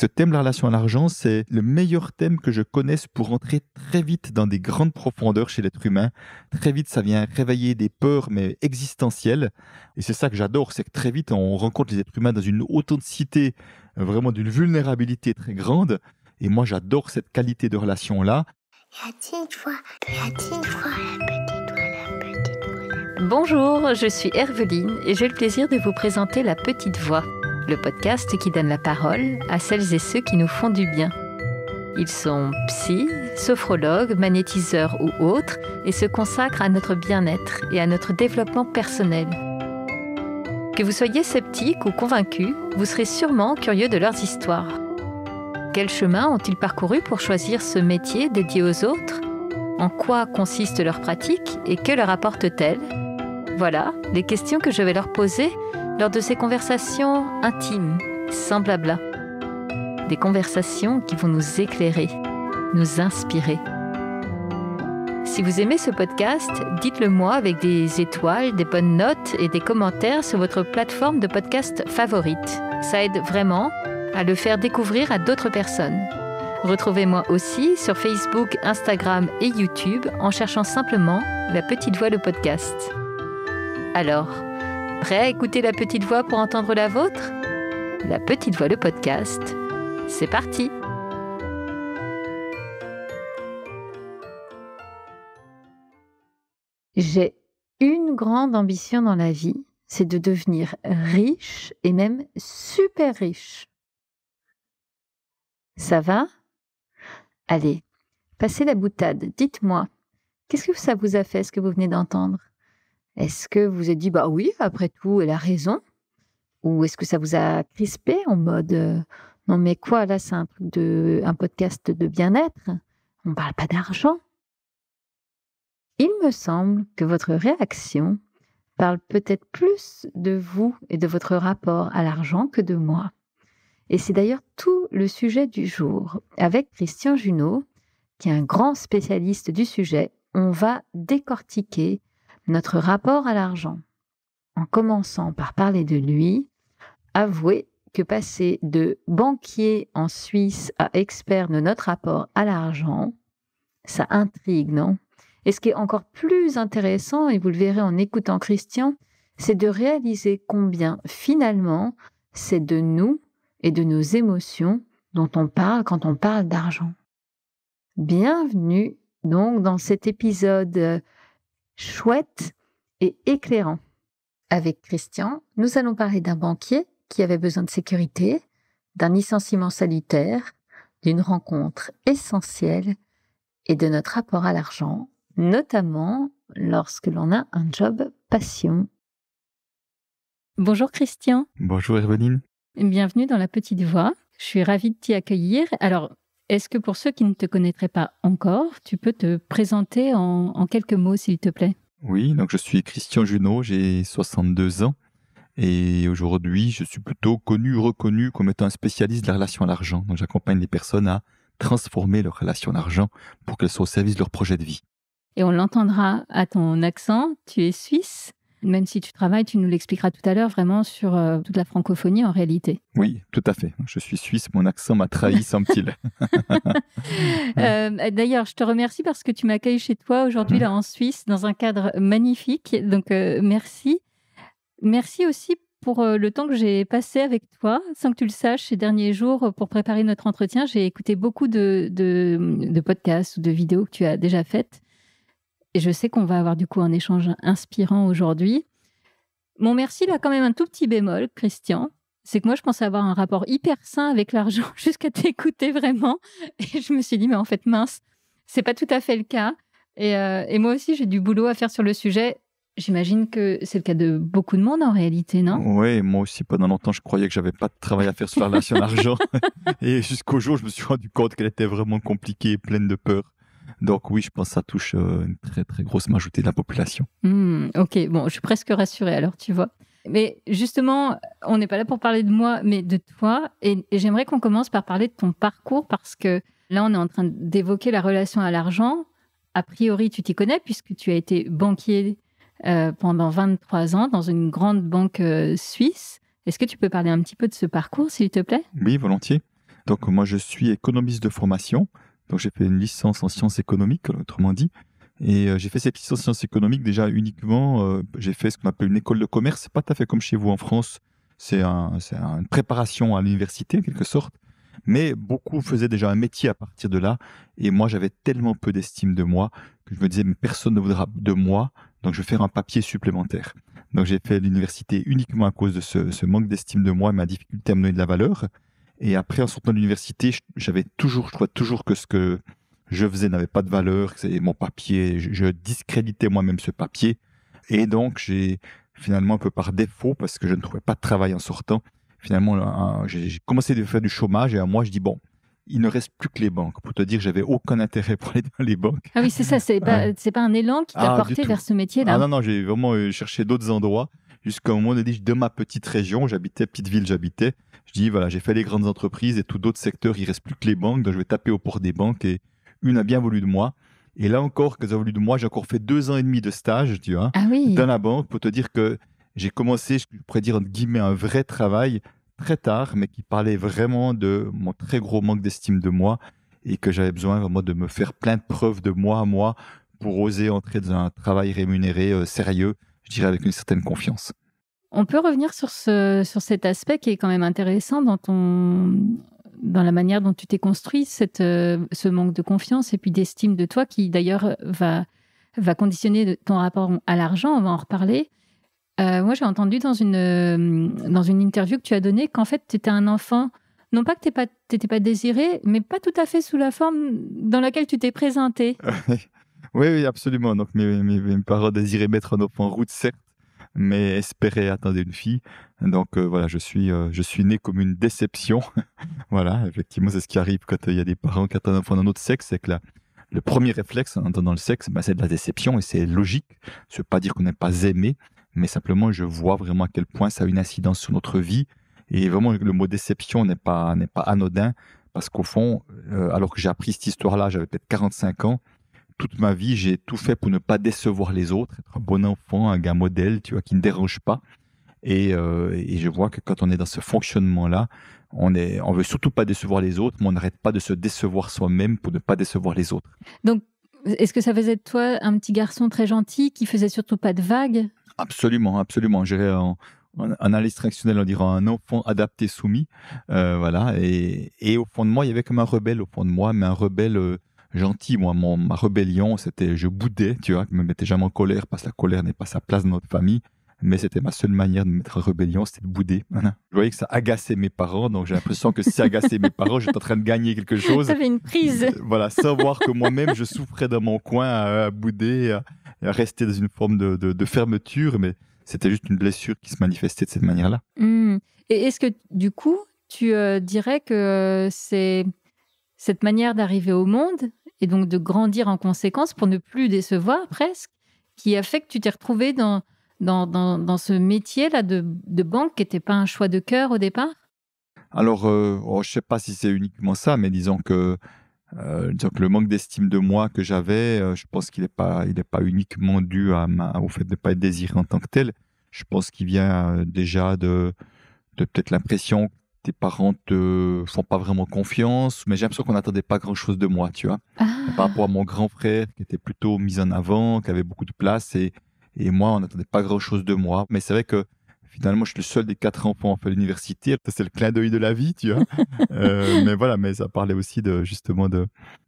ce thème, la relation à l'argent, c'est le meilleur thème que je connaisse pour entrer très vite dans des grandes profondeurs chez l'être humain. Très vite, ça vient réveiller des peurs, mais existentielles. Et c'est ça que j'adore, c'est que très vite, on rencontre les êtres humains dans une authenticité, euh, vraiment d'une vulnérabilité très grande. Et moi, j'adore cette qualité de relation-là. Bonjour, je suis Herveline et j'ai le plaisir de vous présenter La Petite Voix le podcast qui donne la parole à celles et ceux qui nous font du bien. Ils sont psy, sophrologues, magnétiseurs ou autres et se consacrent à notre bien-être et à notre développement personnel. Que vous soyez sceptique ou convaincu, vous serez sûrement curieux de leurs histoires. Quel chemin ont-ils parcouru pour choisir ce métier dédié aux autres En quoi consiste leur pratique et que leur apporte-t-elle Voilà les questions que je vais leur poser lors de ces conversations intimes, sans blabla. Des conversations qui vont nous éclairer, nous inspirer. Si vous aimez ce podcast, dites-le moi avec des étoiles, des bonnes notes et des commentaires sur votre plateforme de podcast favorite. Ça aide vraiment à le faire découvrir à d'autres personnes. Retrouvez-moi aussi sur Facebook, Instagram et YouTube en cherchant simplement La Petite Voix le podcast. Alors, Prêt à écouter la petite voix pour entendre la vôtre La petite voix, le podcast. C'est parti J'ai une grande ambition dans la vie, c'est de devenir riche et même super riche. Ça va Allez, passez la boutade, dites-moi, qu'est-ce que ça vous a fait ce que vous venez d'entendre est-ce que vous avez êtes dit, bah oui, après tout, elle a raison Ou est-ce que ça vous a crispé en mode, euh, non mais quoi, là c'est un, de, un podcast de bien-être, on ne parle pas d'argent Il me semble que votre réaction parle peut-être plus de vous et de votre rapport à l'argent que de moi. Et c'est d'ailleurs tout le sujet du jour. Avec Christian Junot, qui est un grand spécialiste du sujet, on va décortiquer notre rapport à l'argent. En commençant par parler de lui, avouez que passer de banquier en Suisse à expert de notre rapport à l'argent, ça intrigue, non Et ce qui est encore plus intéressant, et vous le verrez en écoutant Christian, c'est de réaliser combien finalement c'est de nous et de nos émotions dont on parle quand on parle d'argent. Bienvenue donc dans cet épisode euh, chouette et éclairant. Avec Christian, nous allons parler d'un banquier qui avait besoin de sécurité, d'un licenciement salutaire, d'une rencontre essentielle et de notre rapport à l'argent, notamment lorsque l'on a un job passion. Bonjour Christian. Bonjour Evelyne. Bienvenue dans La Petite Voix. Je suis ravie de t'y accueillir. Alors, est-ce que pour ceux qui ne te connaîtraient pas encore, tu peux te présenter en, quelques mots, s'il te plaît Oui, donc je suis Christian Junot, j'ai 62 ans. Et aujourd'hui, je suis plutôt connu, reconnu comme étant un spécialiste de la relation à l'argent. Donc j'accompagne les personnes à transformer leur relation à l'argent pour qu'elle soit au service de leur projet de vie. Et on l'entendra à ton accent, tu es suisse même si tu travailles, tu nous l'expliqueras tout à l'heure, vraiment sur euh, toute la francophonie en réalité. Oui, tout à fait. Je suis suisse, mon accent m'a trahi, semble-t-il. Euh, d'ailleurs, je te remercie parce que tu m'accueilles chez toi aujourd'hui, mhm. là, en Suisse, dans un cadre magnifique. Donc, euh, merci. Merci aussi pour le temps que j'ai passé avec toi. Sans que tu le saches, ces derniers jours, pour préparer notre entretien, j'ai écouté beaucoup de podcasts ou de vidéos que tu as déjà faites. Et je sais qu'on va avoir du coup un échange inspirant aujourd'hui. Mon merci, là, quand même un tout petit bémol, Christian. C'est que moi, je pensais avoir un rapport hyper sain avec l'argent jusqu'à t'écouter vraiment. Et je me suis dit, mais en fait, mince, c'est pas tout à fait le cas. Euh, et, moi aussi, j'ai du boulot à faire sur le sujet. J'imagine que c'est le cas de beaucoup de monde en réalité, non Oui, moi aussi, pendant longtemps, je croyais que j'avais pas de travail à faire sur la relation d'argent. et jusqu'au jour, je me suis rendu compte qu'elle était vraiment compliquée et pleine de peur. Donc oui, je pense que ça touche euh, une très très grosse majorité de la population. Hmm, ok, bon, je suis presque rassurée alors, tu vois. Mais justement, on n'est pas là pour parler de moi, mais de toi. Et, j'aimerais qu'on commence par parler de ton parcours parce que là, on est en train d'évoquer la relation à l'argent. A priori, tu t'y connais puisque tu as été banquier euh, pendant 23 ans dans une grande banque euh, suisse. Est-ce que tu peux parler un petit peu de ce parcours, s'il te plaît Oui, volontiers. Donc moi, je suis économiste de formation. Donc j'ai fait une licence en sciences économiques, autrement dit. Et euh, j'ai fait cette licence en sciences économiques déjà uniquement. Euh, j'ai fait ce qu'on appelle une école de commerce. C'est pas tout à fait comme chez vous en France. C'est une préparation à l'université en quelque sorte. Mais beaucoup faisaient déjà un métier à partir de là. Et moi, j'avais tellement peu d'estime de moi que je me disais, mais personne ne voudra de moi. Donc, je vais faire un papier supplémentaire. Donc, j'ai fait l'université uniquement à cause de ce, ce manque d'estime de moi et ma difficulté à me donner de la valeur. Et après, en sortant de l'université, j'avais toujours, je crois toujours que ce que je faisais n'avait pas de valeur, que mon papier, je, discréditais moi-même ce papier. Et donc, j'ai finalement un peu par défaut, parce que je ne trouvais pas de travail en sortant, finalement, j'ai commencé à faire du chômage et à moi, je dis, bon, il ne reste plus que les banques. Pour te dire, j'avais aucun intérêt pour aller dans les banques. Ah oui, c'est ça, c'est ah. pas, pas un élan qui t'a ah, porté vers ce métier-là. Ah non, non, j'ai vraiment euh, cherché d'autres endroits jusqu'au moment donné, de ma petite région, j'habitais, petite ville, j'habitais. Je dis voilà, j'ai fait les grandes entreprises et tout d'autres secteurs, il reste plus que les banques, donc je vais taper au port des banques et une a bien voulu de moi. Et là encore, qu'elle a voulu de moi, j'ai encore fait deux ans et demi de stage, tu vois, hein, ah dans la banque pour te dire que j'ai commencé, je pourrais dire entre guillemets, un vrai travail très tard, mais qui parlait vraiment de mon très gros manque d'estime de moi et que j'avais besoin vraiment de me faire plein de preuves de moi à moi pour oser entrer dans un travail rémunéré euh, sérieux je dirais avec une certaine confiance. On peut revenir sur, ce, sur cet aspect qui est quand même intéressant dans, ton, dans la manière dont tu t'es construit, cette, euh, ce manque de confiance et puis d'estime de toi qui d'ailleurs va, va conditionner ton rapport à l'argent, on va en reparler. Euh, moi, j'ai entendu dans une, euh, dans une interview que tu as donnée qu'en fait, tu étais un enfant, non pas que tu n'étais pas, pas désiré, mais pas tout à fait sous la forme dans laquelle tu t'es présenté. Oui, absolument. Donc mes, parents désiraient mettre un enfant en route, certes, mais espéraient attendre une fille. Donc euh, voilà, je suis, euh, je suis né comme une déception. voilà, effectivement, c'est ce qui arrive quand euh, il y a des parents qui attendent un enfant d'un autre sexe, c'est que là, le premier réflexe en entendant le sexe, bah, c'est de la déception et c'est logique. ce pas dire qu'on n'est pas aimé, mais simplement je vois vraiment à quel point ça a une incidence sur notre vie. Et vraiment, le mot déception n'est pas, n'est pas anodin parce qu'au fond, alors que j'ai appris cette histoire-là, j'avais peut-être 45 ans, toute ma vie, j'ai tout fait pour ne pas décevoir les autres, être un bon enfant, un gars modèle, tu vois, qui ne dérange pas. Euh, et, je vois que quand on est dans ce fonctionnement-là, on est, on veut surtout pas décevoir les autres, mais on n'arrête pas de se décevoir soi-même pour ne pas décevoir les autres. Donc, est-ce que ça faisait de toi un petit garçon très gentil qui faisait surtout pas de vagues Absolument, absolument. J'ai un analyse traditionnelle, on dirait un enfant adapté, soumis. Euh, voilà. Et, et, au fond de moi, il y avait comme un rebelle au fond de moi, mais un rebelle euh, gentil. Moi, ma rébellion, c'était je boudais, tu vois, je me mettais jamais en colère parce que la colère n'est pas sa place dans notre famille. Mais c'était ma seule manière de mettre en rébellion, c'était de bouder. Je voyais que ça agaçait mes parents, donc j'ai l'impression que si ça agaçait mes parents, j'étais en train de gagner quelque chose. Ça une prise. Euh, voilà, savoir que moi-même, je souffrais dans mon coin à, bouder, à, rester dans une forme de, fermeture, mais c'était juste une blessure qui se manifestait de cette manière-là. Hmm. Et est-ce que, du coup, tu euh, dirais que euh, c'est cette manière d'arriver au monde, et donc de grandir en conséquence pour ne plus décevoir presque, qui a fait que tu t'es retrouvé dans, dans, ce métier-là de, banque qui n'était pas un choix de cœur au départ Alors, euh, oh, je ne sais pas si c'est uniquement ça, mais disons que, euh, le manque d'estime de moi que j'avais, euh, je pense qu'il n'est pas, pas uniquement dû à au fait de ne pas être désiré en tant que tel. Je pense qu'il vient déjà de, de peut-être l'impression que tes parents te font pas vraiment confiance, mais j'ai l'impression qu'on n'attendait pas grand chose de moi, tu vois. Ah. Par rapport à mon grand frère qui était plutôt mis en avant, qui avait beaucoup de place et, et moi, on n'attendait pas grand chose de moi. Mais c'est vrai que finalement, je suis le seul des quatre enfants à l'université. C'est le clin d'œil de la vie, tu vois. Euh, mais voilà, mais ça parlait aussi de justement de,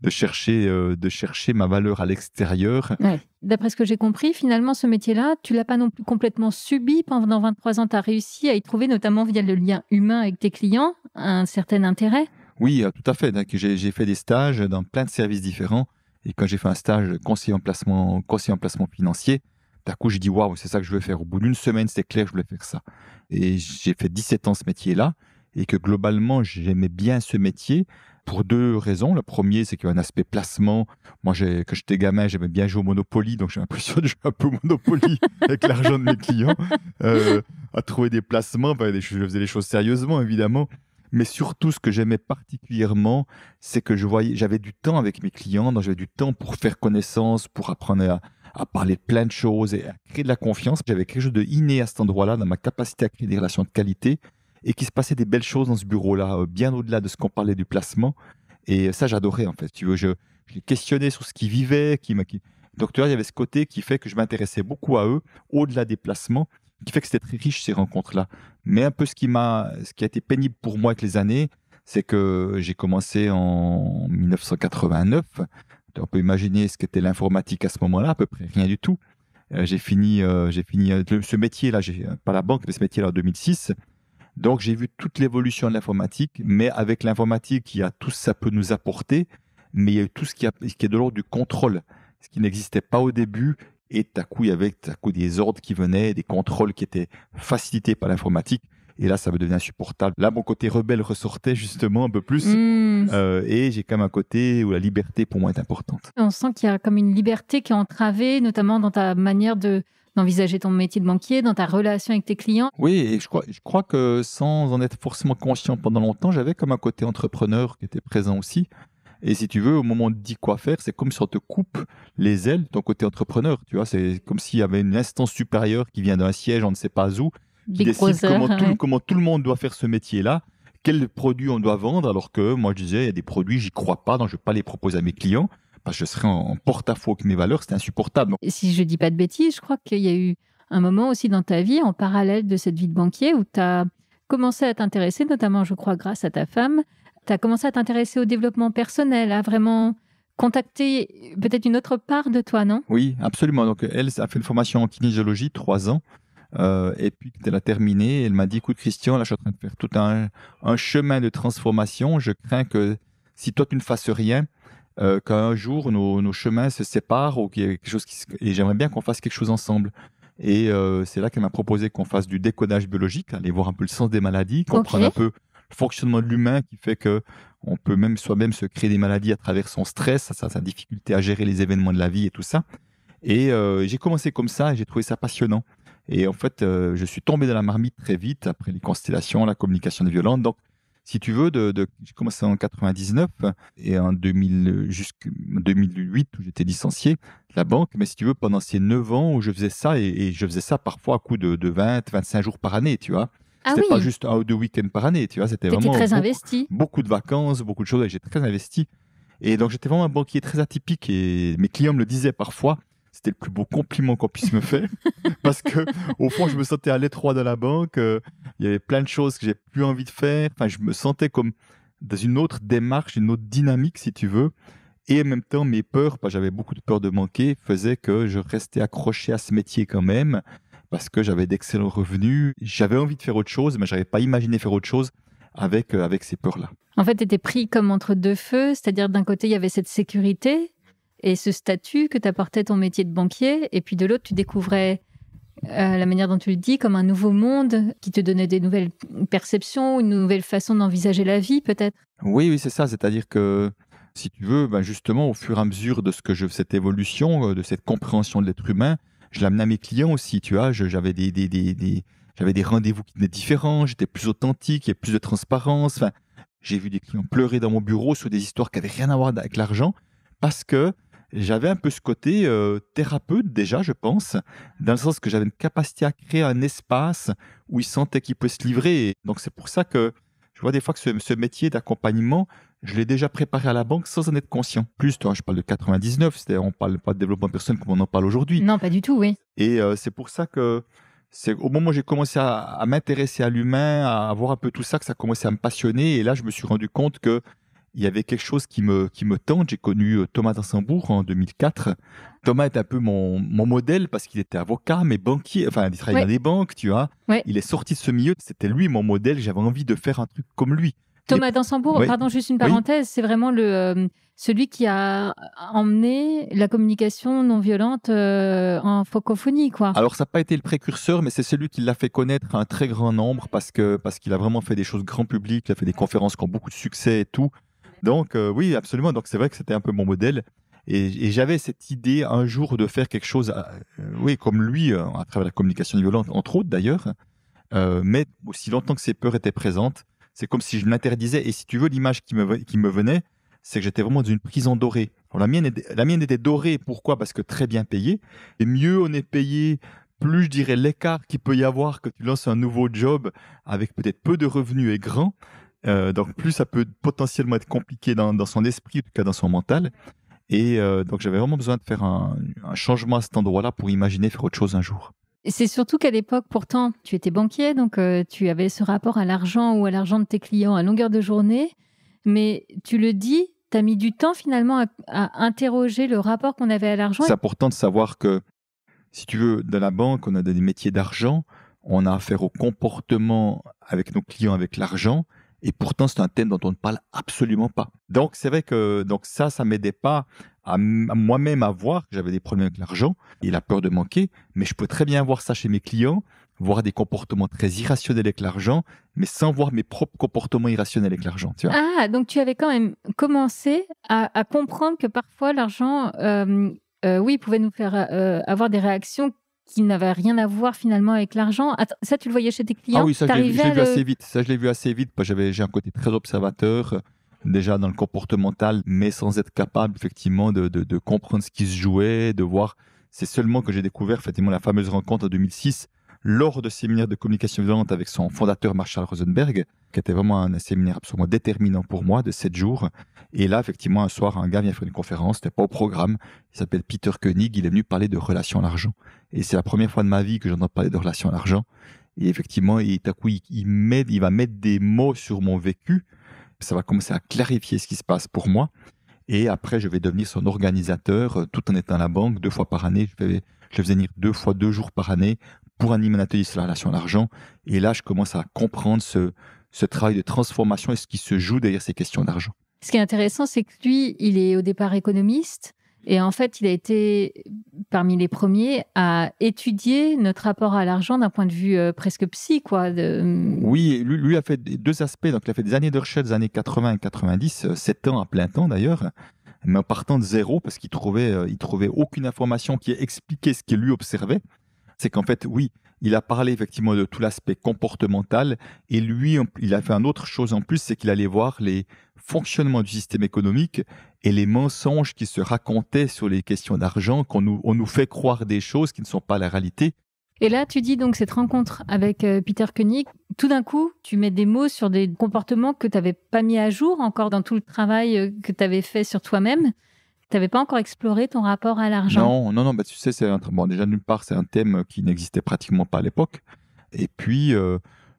chercher, euh, de chercher ma valeur à l'extérieur. D'après ce que j'ai compris, finalement, ce métier-là, tu l'as pas non plus complètement subi. Pendant 23 ans, tu as réussi à y trouver, notamment via le lien humain avec tes clients, un certain intérêt. Oui, euh, tout à fait. J'ai fait des stages dans plein de services différents. Et quand j'ai fait un stage conseiller placement, conseiller en placement financier, d'un coup, j'ai dit, waouh, c'est ça que je veux faire. Au bout d'une semaine, c'est clair, je voulais faire ça. Et j'ai fait 17 ans ce métier-là et que globalement, j'aimais bien ce métier pour deux raisons. Le premier, c'est qu'il y a un aspect placement. Moi, quand j'étais gamin, j'aimais bien jouer au Monopoly, donc j'ai l'impression de jouer un peu au Monopoly avec l'argent de mes clients, euh, à trouver des placements. je faisais les choses sérieusement, évidemment. Mais surtout, ce que j'aimais particulièrement, c'est que je voyais, j'avais du temps avec mes clients, donc j'avais du temps pour faire connaissance, pour apprendre à, parler de plein de choses et à créer de la confiance. J'avais quelque chose de inné à cet endroit-là, dans ma capacité à créer des relations de qualité et qu'il se passait des belles choses dans ce bureau-là, euh, bien au-delà de ce qu'on parlait du placement. Et ça, j'adorais, en fait. Tu veux, je, les questionnais sur ce qu'ils vivaient. Qui, Donc, tu vois, il y avait ce côté qui fait que je m'intéressais beaucoup à eux, au-delà des placements qui fait que c'était très riche ces rencontres-là. Mais un peu ce qui m'a, ce qui a été pénible pour moi avec les années, c'est que j'ai commencé en 1989. On peut imaginer ce qu'était l'informatique à ce moment-là, à peu près rien du tout. Euh, j'ai fini, euh, j'ai fini euh, ce métier-là, pas la banque, mais ce métier-là en 2006. Donc j'ai vu toute l'évolution de l'informatique, mais avec l'informatique, il y a tout ce que ça peut nous apporter, mais il y a eu tout ce qui, a, ce qui est de l'ordre du contrôle, ce qui n'existait pas au début, et tout à coup, il y avait coup des ordres qui venaient, des contrôles qui étaient facilités par l'informatique. Et là, ça me devenait insupportable. Là, mon côté rebelle ressortait justement un peu plus. Hmm. Euh, et j'ai quand même un côté où la liberté, pour moi, est importante. On sent qu'il y a comme une liberté qui est entravée, notamment dans ta manière de d'envisager ton métier de banquier, dans ta relation avec tes clients. Oui, et je crois que sans en être forcément conscient pendant longtemps, j'avais comme un côté entrepreneur qui était présent aussi. Et si tu veux, au moment de dire quoi faire, c'est comme si on te coupe les ailes, ton côté entrepreneur. Tu vois, c'est comme s'il y avait une instance supérieure qui vient d'un siège, on ne sait pas où, qui décide hein. comment, tout, le monde doit faire ce métier-là quels produits on doit vendre, alors que moi je disais, il y a des produits, j'y crois pas, donc je ne vais pas les proposer à mes clients, parce que je serais en, porte-à-faux avec mes valeurs, c'est insupportable. si je ne dis pas de bêtises, je crois qu'il y a eu un moment aussi dans ta vie, en parallèle de cette vie de banquier, où tu as commencé à t'intéresser, notamment je crois grâce à ta femme, tu as commencé à t'intéresser au développement personnel, à vraiment contacter peut-être une autre part de toi, non Oui, absolument. Donc, elle a fait une formation en kinésiologie, trois ans. Euh, et puis, quand elle a terminé, elle m'a dit, écoute, Christian, là, je suis en train de faire tout un, chemin de transformation. Je crains que si toi, tu ne fasses rien, euh, qu'un jour, nos, chemins se séparent ou quelque chose qui Et j'aimerais bien qu'on fasse quelque chose ensemble. Et euh, c'est là qu'elle m'a proposé qu'on fasse du décodage biologique, aller voir un peu le sens des maladies, comprendre prenne un peu le fonctionnement de l'humain qui fait que on peut même soi-même se créer des maladies à travers son stress, sa, sa, difficulté à gérer les événements de la vie et tout ça. Et euh, j'ai commencé comme ça et j'ai trouvé ça passionnant. Et en fait, euh, je suis tombé dans la marmite très vite après les constellations, la communication des violentes. Donc, si tu veux, de, j'ai commencé en 99 et en 2000, jusqu'en 2008 où j'étais licencié de la banque. Mais si tu veux, pendant ces 9 ans où je faisais ça, et, je faisais ça parfois à coup de, de 20, 25 jours par année, tu vois. Ah c'était pas juste un ou deux week-ends par année, tu vois, c'était vraiment très investi. beaucoup de vacances, beaucoup de choses, j'étais très investi. Et donc j'étais vraiment un banquier très atypique, et mes clients me le disaient parfois, c'était le plus beau compliment qu'on puisse me faire, parce que au fond je me sentais à l'étroit de la banque, euh, il y avait plein de choses que j'ai plus envie de faire, enfin je me sentais comme dans une autre démarche, une autre dynamique si tu veux, et en même temps mes peurs, j'avais beaucoup de peur de manquer, faisaient que je restais accroché à ce métier quand même, parce que j'avais d'excellents revenus. J'avais envie de faire autre chose, mais je n'avais pas imaginé faire autre chose avec, euh, avec ces peurs-là. En fait, tu étais pris comme entre deux feux, c'est-à-dire d'un côté, il y avait cette sécurité et ce statut que t'apportait ton métier de banquier, et puis de l'autre, tu découvrais euh, la manière dont tu le dis, comme un nouveau monde qui te donnait des nouvelles perceptions, une nouvelle façon d'envisager la vie, peut-être. Oui, oui, c'est ça. C'est-à-dire que, si tu veux, ben justement, au fur et à mesure de ce que je, cette évolution, euh, de cette compréhension de l'être humain, je l'amenais à mes clients aussi, tu vois. J'avais des, rendez-vous qui étaient différents, j'étais plus authentique, il y avait plus de transparence. Enfin, j'ai vu des clients pleurer dans mon bureau sur des histoires qui n'avaient rien à voir avec l'argent parce que j'avais un peu ce côté euh, thérapeute déjà, je pense, dans le sens que j'avais une capacité à créer un espace où ils sentaient qu'ils pouvaient se livrer. donc c'est pour ça que je vois des fois que ce métier d'accompagnement, je l'ai déjà préparé à la banque sans en être conscient. Plus, toi, je parle de 99, c'est-à-dire on parle pas de développement personnel comme on en parle aujourd'hui. Non, pas du tout, oui. Et euh, c'est pour ça que c'est au moment où j'ai commencé à, m'intéresser à l'humain, à voir un peu tout ça, que ça a commencé à me passionner. Et là, je me suis rendu compte que il y avait quelque chose qui me, qui me tente. J'ai connu euh, Thomas Dassembourg en 2004. Thomas est un peu mon, mon modèle parce qu'il était avocat, mais banquier, enfin, il travaillait dans des banques, tu vois. Il est sorti de ce milieu. C'était lui mon modèle. J'avais envie de faire un truc comme lui. Thomas Dansembourg, pardon, juste une parenthèse, c'est vraiment le, euh, celui qui a emmené la communication non violente euh, en francophonie. Quoi. Alors, ça n'a pas été le précurseur, mais c'est celui qui l'a fait connaître à un très grand nombre parce qu'il parce qu'il a vraiment fait des choses grand public, il a fait des conférences qui ont beaucoup de succès et tout. Donc, euh, oui, absolument. Donc, c'est vrai que c'était un peu mon modèle. Et, j'avais cette idée un jour de faire quelque chose, oui, comme lui, à travers la communication non violente, entre autres d'ailleurs. mais aussi longtemps que ces peurs étaient présentes, c'est comme si je l'interdisais. Et si tu veux, l'image qui me, venait, c'est que j'étais vraiment dans une prison dorée. la, mienne était, dorée. Pourquoi Parce que très bien payée. Et mieux on est payé, plus je dirais l'écart qu'il peut y avoir que tu lances un nouveau job avec peut-être peu de revenus et grand. Euh, donc plus ça peut potentiellement être compliqué dans, son esprit, en tout cas dans son mental. Et euh, donc j'avais vraiment besoin de faire un changement à cet endroit-là pour imaginer faire autre chose un jour. C'est surtout qu'à l'époque, pourtant, tu étais banquier, donc euh, tu avais ce rapport à l'argent ou à l'argent de tes clients à longueur de journée. Mais tu le dis, tu as mis du temps finalement à, interroger le rapport qu'on avait à l'argent. C'est important de savoir que, si tu veux, dans la banque, on a des métiers d'argent, on a affaire au comportement avec nos clients, avec l'argent. Et pourtant, c'est un thème dont on ne parle absolument pas. Donc, c'est vrai que donc ça, ça m'aidait pas à, moi-même à voir que j'avais des problèmes avec l'argent et la peur de manquer, mais je peux très bien voir ça chez mes clients, voir des comportements très irrationnels avec l'argent, mais sans voir mes propres comportements irrationnels avec l'argent. Ah, donc tu avais quand même commencé à, comprendre que parfois l'argent, euh, euh oui, pouvait nous faire euh, avoir des réactions qui n'avaient rien à voir finalement avec l'argent. Ça, tu le voyais chez tes clients Ah oui, ça, je l'ai vu, assez vite. Ça, je l'ai vu assez vite. J'ai un côté très observateur déjà dans le comportemental, mais sans être capable effectivement de, comprendre ce qui se jouait, de voir. C'est seulement que j'ai découvert effectivement la fameuse rencontre en 2006 lors de séminaire de communication violente avec son fondateur Marshall Rosenberg, qui était vraiment un, séminaire absolument déterminant pour moi de sept jours. Et là, effectivement, un soir, un gars vient faire une conférence, c'était pas au programme, il s'appelle Peter Koenig, il est venu parler de relations à l'argent. Et c'est la première fois de ma vie que j'entends parler de relations à l'argent. Et effectivement, et à coup, il, il, il va mettre des mots sur mon vécu, ça va commencer à clarifier ce qui se passe pour moi. Et après, je vais devenir son organisateur euh, tout en étant à la banque. Deux fois par année, je vais, je venir deux fois deux jours par année pour animer un atelier sur la relation à l'argent. Et là, je commence à comprendre ce, ce travail de transformation et ce qui se joue derrière ces questions d'argent. Ce qui est intéressant, c'est que lui, il est au départ économiste. Et en fait, il a été parmi les premiers à étudier notre rapport à l'argent d'un point de vue euh, presque psy, quoi. Euh, oui, lui, a fait deux aspects. Donc, il a fait des années de recherche des années 80 et 90, 7 euh, ans à plein temps d'ailleurs, mais en partant de zéro parce qu'il trouvait, il trouvait aucune information qui expliquait ce qu'il lui observait. C'est qu'en fait, oui, il a parlé effectivement de tout l'aspect comportemental et lui, il a fait une autre chose en plus, c'est qu'il allait voir les fonctionnement du système économique et les mensonges qui se racontaient sur les questions d'argent, qu'on nous, on nous fait croire des choses qui ne sont pas la réalité. Et là, tu dis donc cette rencontre avec euh, Peter Koenig, tout d'un coup, tu mets des mots sur des comportements que tu n'avais pas mis à jour encore dans tout le travail euh, que tu avais fait sur toi-même. Tu n'avais pas encore exploré ton rapport à l'argent. Non, non, non, bah, tu sais, c'est un... déjà d'une part, c'est un thème qui n'existait pratiquement pas à l'époque. Et puis, euh,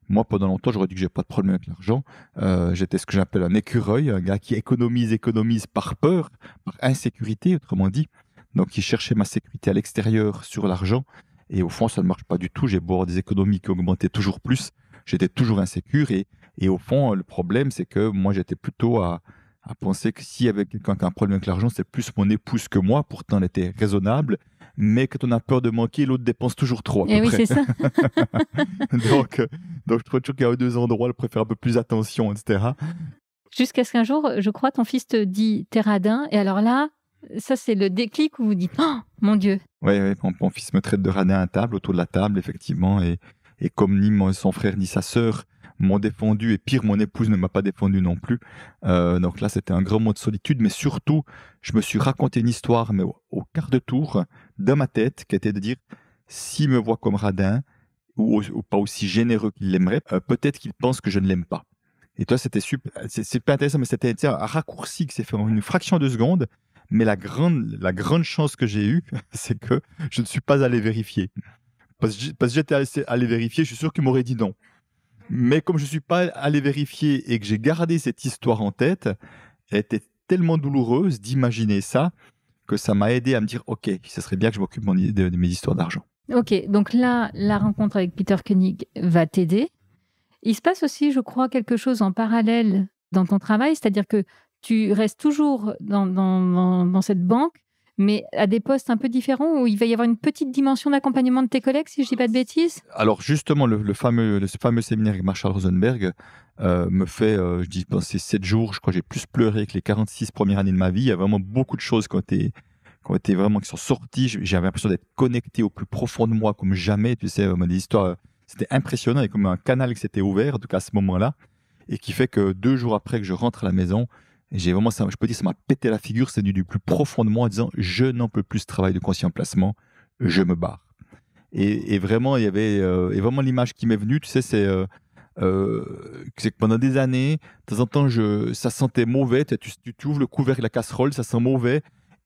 moi, pendant longtemps, j'aurais dit que j'ai pas de problème avec l'argent. Euh, j'étais ce que j'appelle un écureuil, un gars qui économise, économise par peur, par insécurité, autrement dit. Donc, qui cherchait ma sécurité à l'extérieur sur l'argent. Et au fond, ça ne marche pas du tout. J'ai beau avoir des économies qui augmentaient toujours plus. J'étais toujours insécure. Et, au fond, le problème, c'est que moi, j'étais plutôt à, penser que s'il y avait quelqu'un qui a un problème avec l'argent, c'est plus mon épouse que moi. Pourtant, elle était raisonnable mais quand on a peur de manquer, l'autre dépense toujours trop. Et eh oui, c'est ça. donc, euh, donc, je trouve toujours qu'il y a deux endroits, elle préfère un peu plus attention, etc. Jusqu'à ce qu'un jour, je crois, ton fils te dit radin ». Et alors là, ça, c'est le déclic où vous dites Oh mon Dieu Oui, oui, mon, fils me traite de radin à table, autour de la table, effectivement. Et, et comme ni son frère ni sa sœur m'ont défendu, et pire, mon épouse ne m'a pas défendu non plus. Euh, donc là, c'était un grand mot de solitude, mais surtout, je me suis raconté une histoire, mais au quart de tour, dans ma tête qui était de dire s'il me voit comme radin ou, pas aussi généreux qu'il l'aimerait, euh, peut-être qu'il pense que je ne l'aime pas. Et toi, c'était super, c'est pas intéressant, mais c'était un raccourci qui s'est fait en une fraction de seconde. Mais la grande, la grande chance que j'ai eue, c'est que je ne suis pas allé vérifier. Parce que j'étais allé vérifier, je suis sûr qu'il m'aurait dit non. Mais comme je ne suis pas allé vérifier et que j'ai gardé cette histoire en tête, elle était tellement douloureuse d'imaginer ça que ça m'a aidé à me dire, OK, ce serait bien que je m'occupe de, mes histoires d'argent. OK, donc là, la rencontre avec Peter Koenig va t'aider. Il se passe aussi, je crois, quelque chose en parallèle dans ton travail, c'est-à-dire que tu restes toujours dans cette banque, mais à des postes un peu différents où il va y avoir une petite dimension d'accompagnement de tes collègues, si je ne dis pas de bêtises Alors justement, le, fameux, le fameux séminaire avec Marshall Rosenberg euh, me fait, euh, je dis, 7 jours, je crois que j'ai plus pleuré que les 46 premières années de ma vie. Il y a vraiment beaucoup de choses qui vraiment, qui sont sorties. J'avais l'impression d'être connecté au plus profond de moi comme jamais. Tu sais, euh, des histoires, c'était impressionnant et comme un canal qui s'était ouvert, en tout cas à ce moment-là, et qui fait que deux jours après que je rentre à la maison, j'ai vraiment, ça, je peux dire, ça m'a pété la figure, c'est du, plus profond en disant je n'en peux plus ce travail de conscient placement, je me barre. Et, vraiment, il y avait euh, et vraiment l'image qui m'est venue, tu sais, euh, euh, c'est que pendant des années, de temps en temps, je, ça sentait mauvais. Tu, tu ouvres le couvercle, la casserole, ça sent mauvais.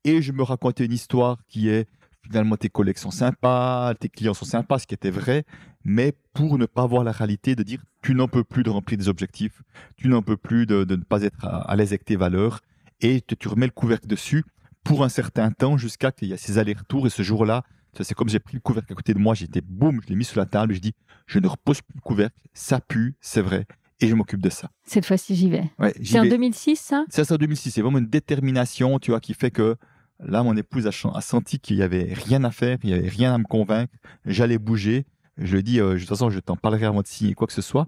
Et je me racontais une histoire qui est finalement tes collègues sont sympas, tes clients sont sympas, ce qui était vrai, mais pour ne pas voir la réalité, de dire tu n'en peux plus de remplir des objectifs, tu n'en peux plus de, ne pas être à, l'aise avec tes valeurs, et tu remets le couvercle dessus pour un certain temps jusqu'à qu'il y ait ces allers-retours, et ce jour-là, c'est comme j'ai pris le couvercle à côté de moi, j'étais boum, je l'ai mis sur la table, et je dis je ne repose plus le couvercle, ça pue, c'est vrai, et je m'occupe de ça. Cette fois-ci, j'y vais. c'est en 2006, ça C'est en 2006, c'est vraiment une détermination, tu vois, qui fait que Là, mon épouse a, senti qu'il n'y avait rien à faire, il n'y avait rien à me convaincre. J'allais bouger. Je lui ai dit, euh, de toute façon, je t'en parlerai avant de signer quoi que ce soit.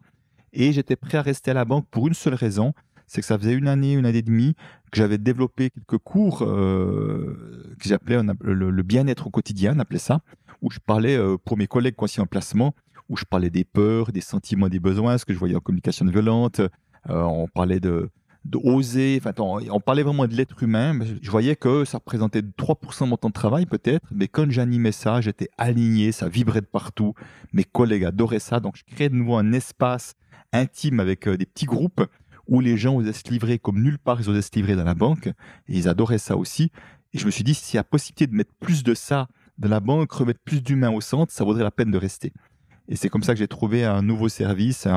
Et j'étais prêt à rester à la banque pour une seule raison, c'est que ça faisait une année, une année et demie que j'avais développé quelques cours euh, que j'appelais le, bien-être au quotidien, on appelait ça, où je parlais euh, pour mes collègues coincés en placement, où je parlais des peurs, des sentiments, des besoins, ce que je voyais en communication violente. on parlait de, d'oser. Enfin, on parlait vraiment de l'être humain. Mais je voyais que ça représentait 3% de mon temps de travail, peut-être. Mais quand j'animais ça, j'étais aligné, ça vibrait de partout. Mes collègues adoraient ça. Donc, je créais de nouveau un espace intime avec euh, des petits groupes où les gens osaient se livrer comme nulle part ils osaient se livrer dans la banque. Et ils adoraient ça aussi. Et je me suis dit, s'il y a possibilité de mettre plus de ça dans la banque, remettre plus d'humains au centre, ça vaudrait la peine de rester. Et c'est comme ça que j'ai trouvé un nouveau service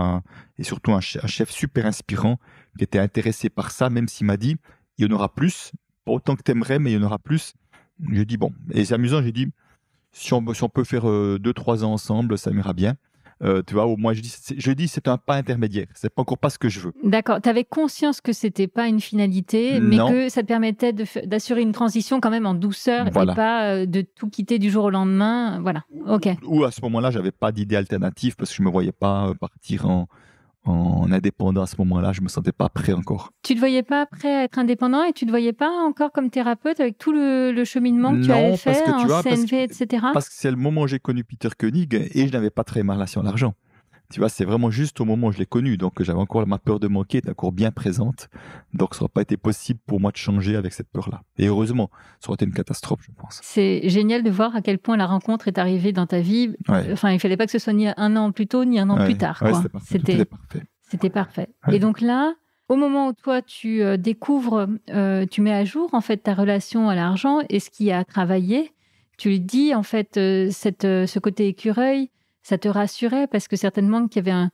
et surtout un, chef super inspirant qui était intéressé par ça, même s'il m'a dit il y en aura plus, pas autant que t'aimerais, mais il y en aura plus. J'ai dit bon. Et c'est amusant, j'ai dit si on, peut faire euh, deux, trois ans ensemble, ça m'ira bien. Euh, tu vois, au moins, je dis, je dis, c'est un pas intermédiaire. C'est pas encore pas ce que je veux. D'accord. Tu avais conscience que c'était pas une finalité, mais que ça te permettait d'assurer une transition quand même en douceur et pas euh, de tout quitter du jour au lendemain. Voilà. OK. Ou à ce moment-là, j'avais pas d'idée alternative parce que je me voyais pas euh, partir en, en indépendant à ce moment-là. Je ne me sentais pas prêt encore. Tu te voyais pas prêt à être indépendant et tu te voyais pas encore comme thérapeute avec tout le, cheminement que tu avais fait en vois, parce que, etc. Parce que c'est le moment où j'ai connu Peter Koenig et je n'avais pas très ma relation à l'argent. Tu vois, c'est vraiment juste au moment où je l'ai connu. Donc, j'avais encore ma peur de manquer, était encore bien présente. Donc, ça n'aurait pas été possible pour moi de changer avec cette peur-là. Et heureusement, ça aurait été une catastrophe, je pense. C'est génial de voir à quel point la rencontre est arrivée dans ta vie. Enfin, il fallait pas que ce soit ni un an plus tôt, ni un an plus tard. C'était parfait. C'était parfait. Et donc là, au moment où toi tu euh, découvres, euh, tu mets à jour en fait ta relation à l'argent et ce qui a travaillé, tu lui dis en fait euh, ce côté écureuil, ça te rassurait parce que certainement qu'il y avait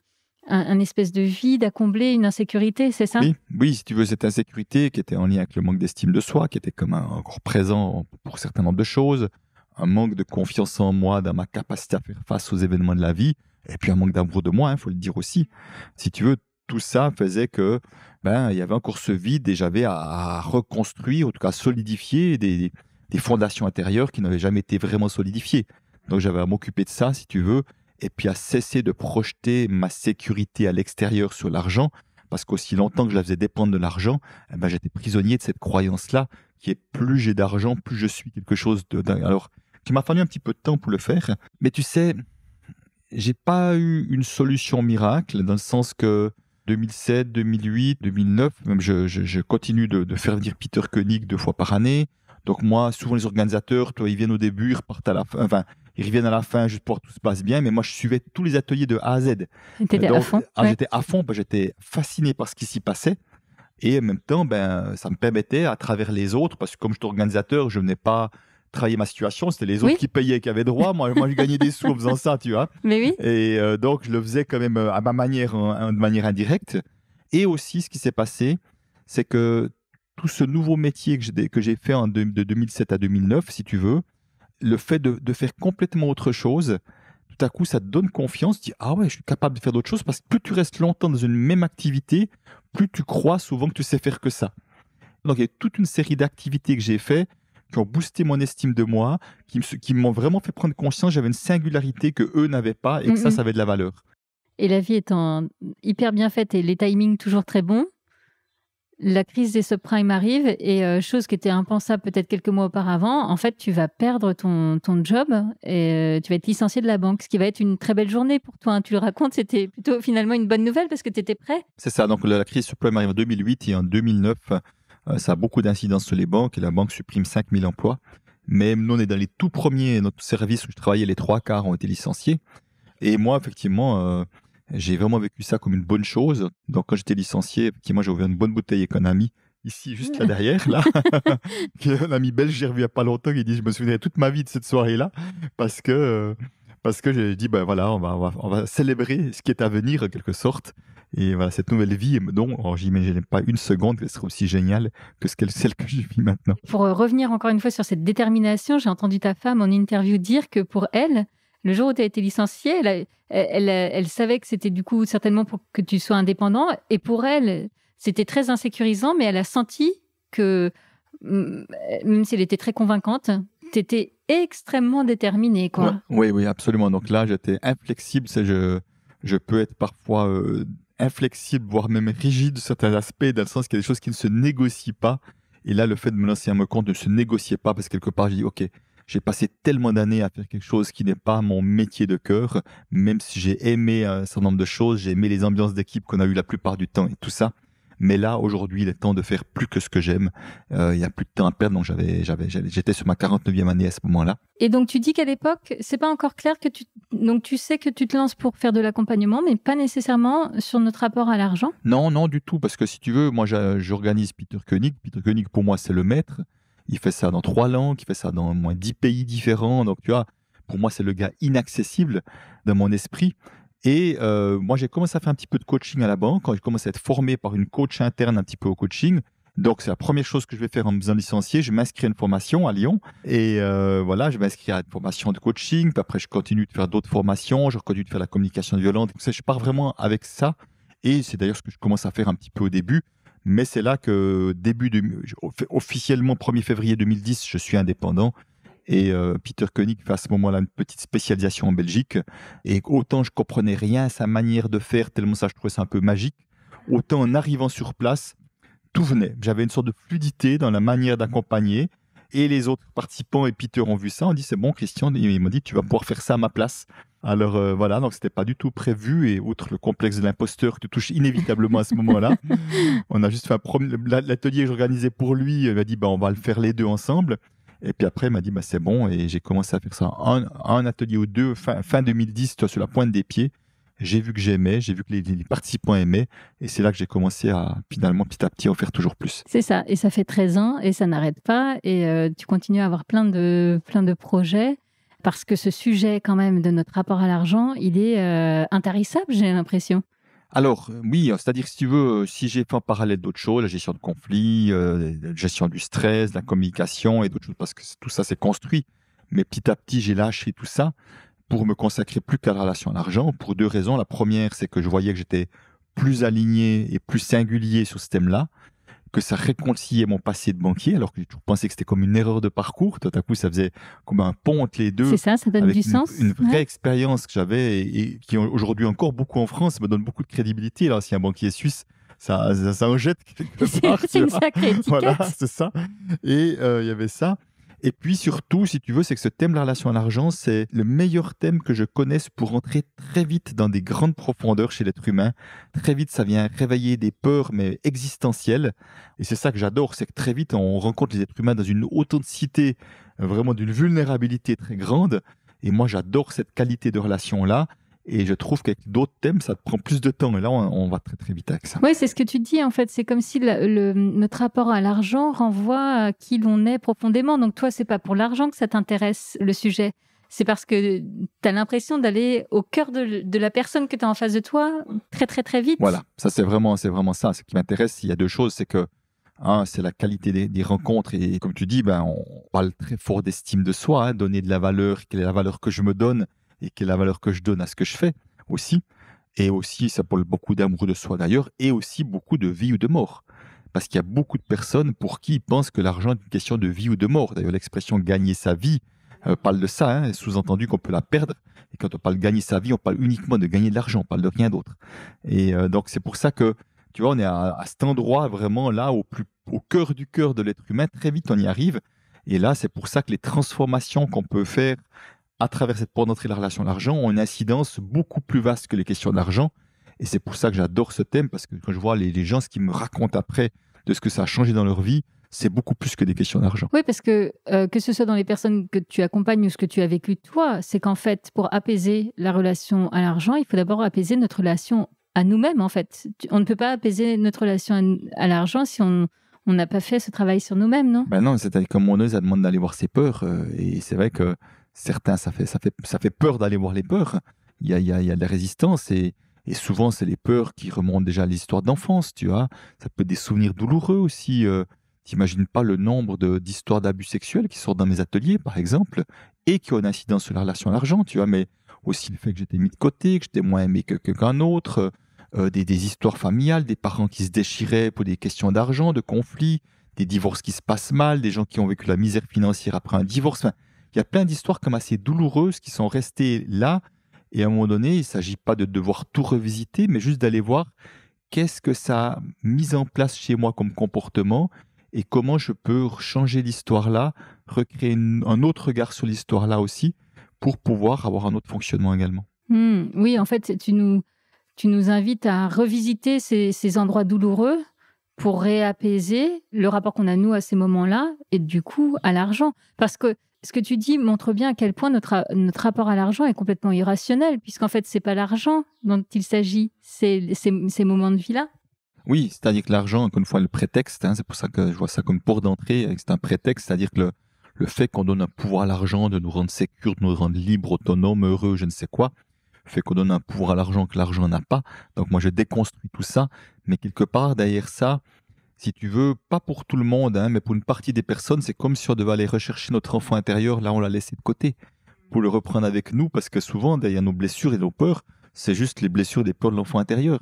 un, espèce de vide à combler, une insécurité, c'est ça oui, oui, si tu veux, cette insécurité qui était en lien avec le manque d'estime de soi, qui était comme un, encore présent pour certain nombre de choses, un manque de confiance en moi, dans ma capacité à faire face aux événements de la vie, et puis un manque d'amour de moi, il hein, faut le dire aussi. Si tu veux, tout ça faisait que ben il y avait encore ce vide et j'avais à, reconstruire, en tout cas à solidifier des, des fondations intérieures qui n'avaient jamais été vraiment solidifiées. Donc j'avais à m'occuper de ça, si tu veux, et puis à cesser de projeter ma sécurité à l'extérieur sur l'argent, parce qu'aussi longtemps que je la faisais dépendre de l'argent, eh ben, j'étais prisonnier de cette croyance-là, qui est plus j'ai d'argent, plus je suis quelque chose de dingue. Alors, tu m'as fallu un petit peu de temps pour le faire, mais tu sais, j'ai pas eu une solution miracle, dans le sens que 2007, 2008, 2009, même je, continue de, faire venir Peter Koenig deux fois par année. Donc moi, souvent les organisateurs, toi, ils viennent au début, ils repartent à la fin. Enfin, ils reviennent à la fin juste pour que tout se passe bien. Mais moi, je suivais tous les ateliers de A à Z. à fond. Ah, j'étais à fond, ben, j'étais fasciné par ce qui s'y passait. Et en même temps, ben, ça me permettait, à travers les autres, parce que comme je suis organisateur, je n'ai pas travailler ma situation. C'était les autres qui payaient, qui avaient droit. Moi, moi, je gagnais des sous en faisant ça, tu vois. Mais oui. Et euh, donc, je le faisais quand même euh, à ma manière, de manière indirecte. Et aussi, ce qui s'est passé, c'est que tout ce nouveau métier que j'ai fait en de, 2007 à 2009, si tu veux, le fait de, faire complètement autre chose, tout à coup, ça te donne confiance. Tu dis, ah ouais, je suis capable de faire d'autres choses parce que plus tu restes longtemps dans une même activité, plus tu crois souvent que tu sais faire que ça. Donc, il y a toute une série d'activités que j'ai fait qui ont boosté mon estime de moi, qui, qui m'ont vraiment fait prendre conscience j'avais une singularité que eux n'avaient pas et que ça, ça avait de la valeur. Et la vie étant hyper bien faite et les timings toujours très bons, la crise des subprimes arrive et euh, chose qui était impensable peut-être quelques mois auparavant, en fait, tu vas perdre ton, ton job et euh, tu vas être licencié de la banque, ce qui va être une très belle journée pour toi. Hein. Tu le racontes, c'était plutôt finalement une bonne nouvelle parce que tu étais prêt. C'est ça, donc la, crise des subprimes arrive en 2008 et en 2009, euh, ça a beaucoup d'incidence sur les banques et la banque supprime 5000 emplois. même nous, on est dans les tout premiers, notre service où je travaillais, les trois quarts ont été licenciés. Et moi, effectivement, j'ai vraiment vécu ça comme une bonne chose. Donc, quand j'étais licencié, moi, j'ai ouvert une bonne bouteille avec un ami, ici, juste là mm. derrière, là. un ami belge, j'ai revu il n'y a pas longtemps, qui dit Je me souviendrai toute ma vie de cette soirée-là parce que. Euh, parce que j'ai dit, ben voilà, on va, on va, on, va, célébrer ce qui est à venir en quelque sorte. Et voilà, cette nouvelle vie, dont oh, j'imaginais pas une seconde qu'elle serait aussi géniale que celle que je vis maintenant. Pour euh, revenir encore une fois sur cette détermination, j'ai entendu ta femme en interview dire que pour elle, le jour où tu as été licenciée, elle, savait que c'était du coup certainement pour que tu sois indépendant. Et pour elle, c'était très insécurisant, mais elle a senti que, mm, même si elle était très convaincante, tu étais extrêmement déterminé. Quoi. oui, oui, absolument. Donc là, j'étais inflexible. Je, je peux être parfois euh, inflexible, voire même rigide sur certains aspects, dans le sens qu'il y a des choses qui ne se négocient pas. Et là, le fait de me lancer à mon compte ne se négociait pas parce que quelque part, je dis, OK, j'ai passé tellement d'années à faire quelque chose qui n'est pas mon métier de cœur, même si j'ai aimé euh, un certain nombre de choses, j'ai aimé les ambiances d'équipe qu'on a eu la plupart du temps et tout ça. Mais là, aujourd'hui, il est temps de faire plus que ce que j'aime. Euh, il n'y a plus de temps à perdre, donc j'avais, j'étais sur ma 49e année à ce moment-là. Et donc, tu dis qu'à l'époque, c'est pas encore clair que tu, donc tu sais que tu te lances pour faire de l'accompagnement, mais pas nécessairement sur notre rapport à l'argent. Non, non, du tout, parce que si tu veux, moi, j'organise Peter Koenig. Peter Koenig, pour moi, c'est le maître il fait ça dans trois langues, il fait ça dans au moins dix pays différents. Donc, tu vois, pour moi, c'est le gars inaccessible dans mon esprit. Et euh, moi, j'ai commencé à faire un petit peu de coaching à la banque, quand j'ai commencé à être formé par une coach interne un petit peu au coaching. Donc, c'est la première chose que je vais faire en me faisant licencier. Je m'inscris à une formation à Lyon. Et euh, voilà, je m'inscris à une formation de coaching. Puis après, je continue de faire d'autres formations. Je continue de faire la communication violente. Donc, je pars vraiment avec ça. Et c'est d'ailleurs ce que je commence à faire un petit peu au début. Mais c'est là que, début du officiellement 1er février 2010, je suis indépendant. Et euh, Peter Koenig fait à ce moment-là une petite spécialisation en Belgique. Et autant je comprenais rien à sa manière de faire, tellement ça je trouvais ça un peu magique, autant en arrivant sur place, tout venait. J'avais une sorte de fluidité dans la manière d'accompagner. Et les autres participants et Peter ont vu ça, on dit c'est bon Christian, ils m'ont dit tu vas pouvoir faire ça à ma place. Alors euh, voilà, donc c'était pas du tout prévu et outre le complexe de l'imposteur qui touche inévitablement à ce moment-là, on a juste fait un premier l'atelier que j'organisais pour lui, il m'a dit bah on va le faire les deux ensemble. Et puis après, il m'a dit bah c'est bon et j'ai commencé à faire ça un, atelier ou deux fin, fin 2010 sur la pointe des pieds. J'ai vu que j'aimais, j'ai vu que les, participants aimaient, et c'est là que j'ai commencé à finalement petit à petit en faire toujours plus. C'est ça, et ça fait 13 ans, et ça n'arrête pas, et euh, tu continues à avoir plein de, plein de projets parce que ce sujet quand même de notre rapport à l'argent, il est euh, intarissable, j'ai l'impression. Alors euh, oui, hein, c'est-à-dire si tu veux, euh, si j'ai fait en parallèle d'autres choses, la gestion de conflits, la gestion du stress, la communication et d'autres choses, parce que tout ça s'est construit. Mais petit à petit, j'ai lâché tout ça pour me consacrer plus qu'à la relation à l'argent, pour deux raisons. La première, c'est que je voyais que j'étais plus aligné et plus singulier sur ce thème-là que ça réconciliait mon passé de banquier, alors que j'ai toujours pensé que c'était comme une erreur de parcours. Tout à coup, ça faisait comme un pont entre les deux. C'est ça, ça donne du sens. Une vraie expérience que j'avais et, qui aujourd'hui encore beaucoup en France me donne beaucoup de crédibilité. Alors, si un banquier suisse ça, ça, en jette c'est une sacrée étiquette. Voilà, c'est ça. Et euh, il y avait ça. Et puis surtout, si tu veux, c'est que ce thème de la relation à l'argent, c'est le meilleur thème que je connaisse pour entrer très vite dans des grandes profondeurs chez l'être humain. Très vite, ça vient réveiller des peurs, mais existentielles. Et c'est ça que j'adore, c'est que très vite, on rencontre les êtres humains dans une authenticité, euh, vraiment d'une vulnérabilité très grande. Et moi, j'adore cette qualité de relation-là. Et je trouve qu'avec d'autres thèmes, ça prend plus de temps. Et là, on, va très très vite avec ça. Oui, c'est ce que tu dis en fait. C'est comme si le, notre rapport à l'argent renvoie à qui l'on est profondément. Donc toi, c'est pas pour l'argent que ça t'intéresse le sujet. C'est parce que tu as l'impression d'aller au cœur de, la personne que tu as en face de toi très très très vite. Voilà, ça c'est vraiment vraiment ça. Ce qui m'intéresse, il y a deux choses, c'est que un, c'est la qualité des, rencontres et comme tu dis, ben on parle très fort d'estime de soi, hein, donner de la valeur, quelle est la valeur que je me donne et quelle est la valeur que je donne à ce que je fais aussi. Et aussi, ça parle beaucoup d'amour de soi d'ailleurs, et aussi beaucoup de vie ou de mort. Parce qu'il y a beaucoup de personnes pour qui ils pensent que l'argent est une question de vie ou de mort. D'ailleurs, l'expression gagner sa vie euh, parle de ça, hein. sous-entendu qu'on peut la perdre. Et quand on parle de gagner sa vie, on parle uniquement de gagner de l'argent, on parle de rien d'autre. Et euh, donc, c'est pour ça que, tu vois, on est à, à cet endroit vraiment là, au, plus, au cœur du cœur de l'être humain. Très vite, on y arrive. Et là, c'est pour ça que les transformations qu'on peut faire à travers cette de la relation à l'argent ont une incidence beaucoup plus vaste que les questions d'argent. Et c'est pour ça que j'adore ce thème, parce que quand je vois les, gens, ce qu'ils me racontent après de ce que ça a changé dans leur vie, c'est beaucoup plus que des questions d'argent. Oui, parce que euh, que ce soit dans les personnes que tu accompagnes ou ce que tu as vécu toi, c'est qu'en fait, pour apaiser la relation à l'argent, il faut d'abord apaiser notre relation à nous-mêmes, en fait. On ne peut pas apaiser notre relation à, l'argent si on n'a pas fait ce travail sur nous-mêmes, non Ben non, c'est comme on ose, ça demande d'aller voir ses peurs. Euh, et c'est vrai que certains, ça fait, ça fait, ça fait peur d'aller voir les peurs. Il y a, y a, y de la résistance et, et souvent, c'est les peurs qui remontent déjà à l'histoire d'enfance, tu vois. Ça peut être des souvenirs douloureux aussi. Tu euh. T'imagines pas le nombre d'histoires d'abus sexuels qui sortent dans mes ateliers, par exemple, et qui ont une incidence sur la relation à l'argent, tu vois. Mais aussi le fait que j'étais mis de côté, que j'étais moins aimé que quelqu'un autre, euh, des, des, histoires familiales, des parents qui se déchiraient pour des questions d'argent, de conflits, des divorces qui se passent mal, des gens qui ont vécu la misère financière après un divorce il y a plein d'histoires comme assez douloureuses qui sont restées là. Et à un moment donné, il ne s'agit pas de devoir tout revisiter, mais juste d'aller voir qu'est-ce que ça a mis en place chez moi comme comportement et comment je peux changer l'histoire là, recréer un autre regard sur l'histoire là aussi pour pouvoir avoir un autre fonctionnement également. Hmm. oui, en fait, tu nous, tu nous invites à revisiter ces, ces endroits douloureux pour réapaiser le rapport qu'on a nous à ces moments-là et du coup à l'argent. Parce que ce que tu dis montre bien à quel point notre, euh, rapport à l'argent est complètement irrationnel, puisqu'en fait, ce n'est pas l'argent dont il s'agit, c'est ces moments de vie-là. Oui, c'est-à-dire que l'argent, encore une fois, le prétexte, hein, c'est pour ça que je vois ça comme pour d'entrée, c'est un prétexte, c'est-à-dire que le, fait qu'on donne un pouvoir à l'argent de nous rendre sécures, de nous rendre libres, autonomes, heureux, je ne sais quoi, fait qu'on donne un pouvoir à l'argent que l'argent n'a pas. Donc moi, je déconstruis tout ça, mais quelque part, derrière ça, si tu veux, pas pour tout le monde, hein, mais pour une partie des personnes, c'est comme si on devait aller rechercher notre enfant intérieur, là on l'a laissé de côté, pour le reprendre avec nous, parce que souvent, derrière nos blessures et nos peurs, c'est juste les blessures des peurs de l'enfant intérieur,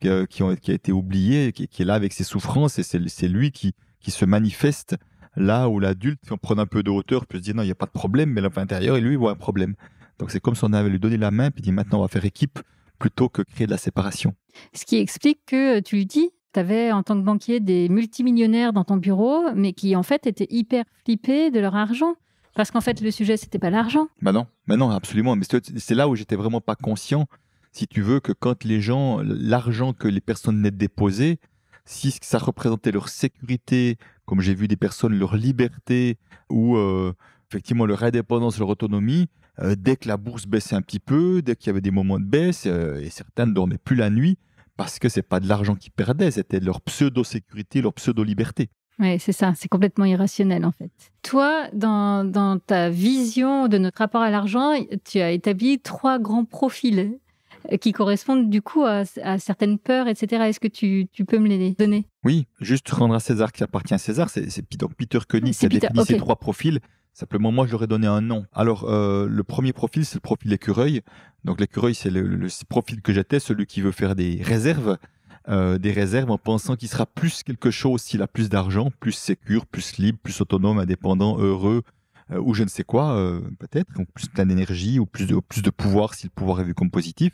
qui, ont, a été oublié, qui, est là avec ses souffrances, et c'est lui qui, se manifeste là où l'adulte, si on prend un peu de hauteur, peut se dire non, il n'y a pas de problème, mais l'enfant intérieur, et lui, voit un problème. Donc c'est comme si on avait lui donné la main, puis dit maintenant on va faire équipe, plutôt que créer de la séparation. Ce qui explique que tu lui dis, tu avais en tant que banquier des multimillionnaires dans ton bureau, mais qui en fait étaient hyper flippés de leur argent. Parce qu'en fait, le sujet, c'était pas l'argent. Bah non, non, absolument. Mais c'est là où j'étais vraiment pas conscient, si tu veux, que quand les gens, l'argent que les personnes n'aient déposé, si ça représentait leur sécurité, comme j'ai vu des personnes, leur liberté ou euh, effectivement leur indépendance, leur autonomie, euh, dès que la bourse baissait un petit peu, dès qu'il y avait des moments de baisse, euh, et certains ne dormaient plus la nuit, parce que c'est pas de l'argent qu'ils perdaient, c'était leur pseudo-sécurité, leur pseudo-liberté. Oui, c'est ça, c'est complètement irrationnel en fait. Toi, dans, ta vision de notre rapport à l'argent, tu as établi trois grands profils euh, qui correspondent du coup à, certaines peurs, etc. Est-ce que tu, peux me les donner Oui, juste rendre à César qui appartient à César, c'est donc Peter Koenig qui a défini ces trois profils. Simplement, moi, j'aurais donné un nom. Alors, euh, le premier profil, c'est le profil écureuil. Donc, l'écureuil, c'est le, profil que j'étais, celui qui veut faire des réserves, euh, des réserves en pensant qu'il sera plus quelque chose s'il a plus d'argent, plus sécure, plus libre, plus autonome, indépendant, heureux, euh, ou je ne sais quoi, peut-être, plus plein d'énergie ou plus de, plus de pouvoir si le pouvoir est vu comme positif.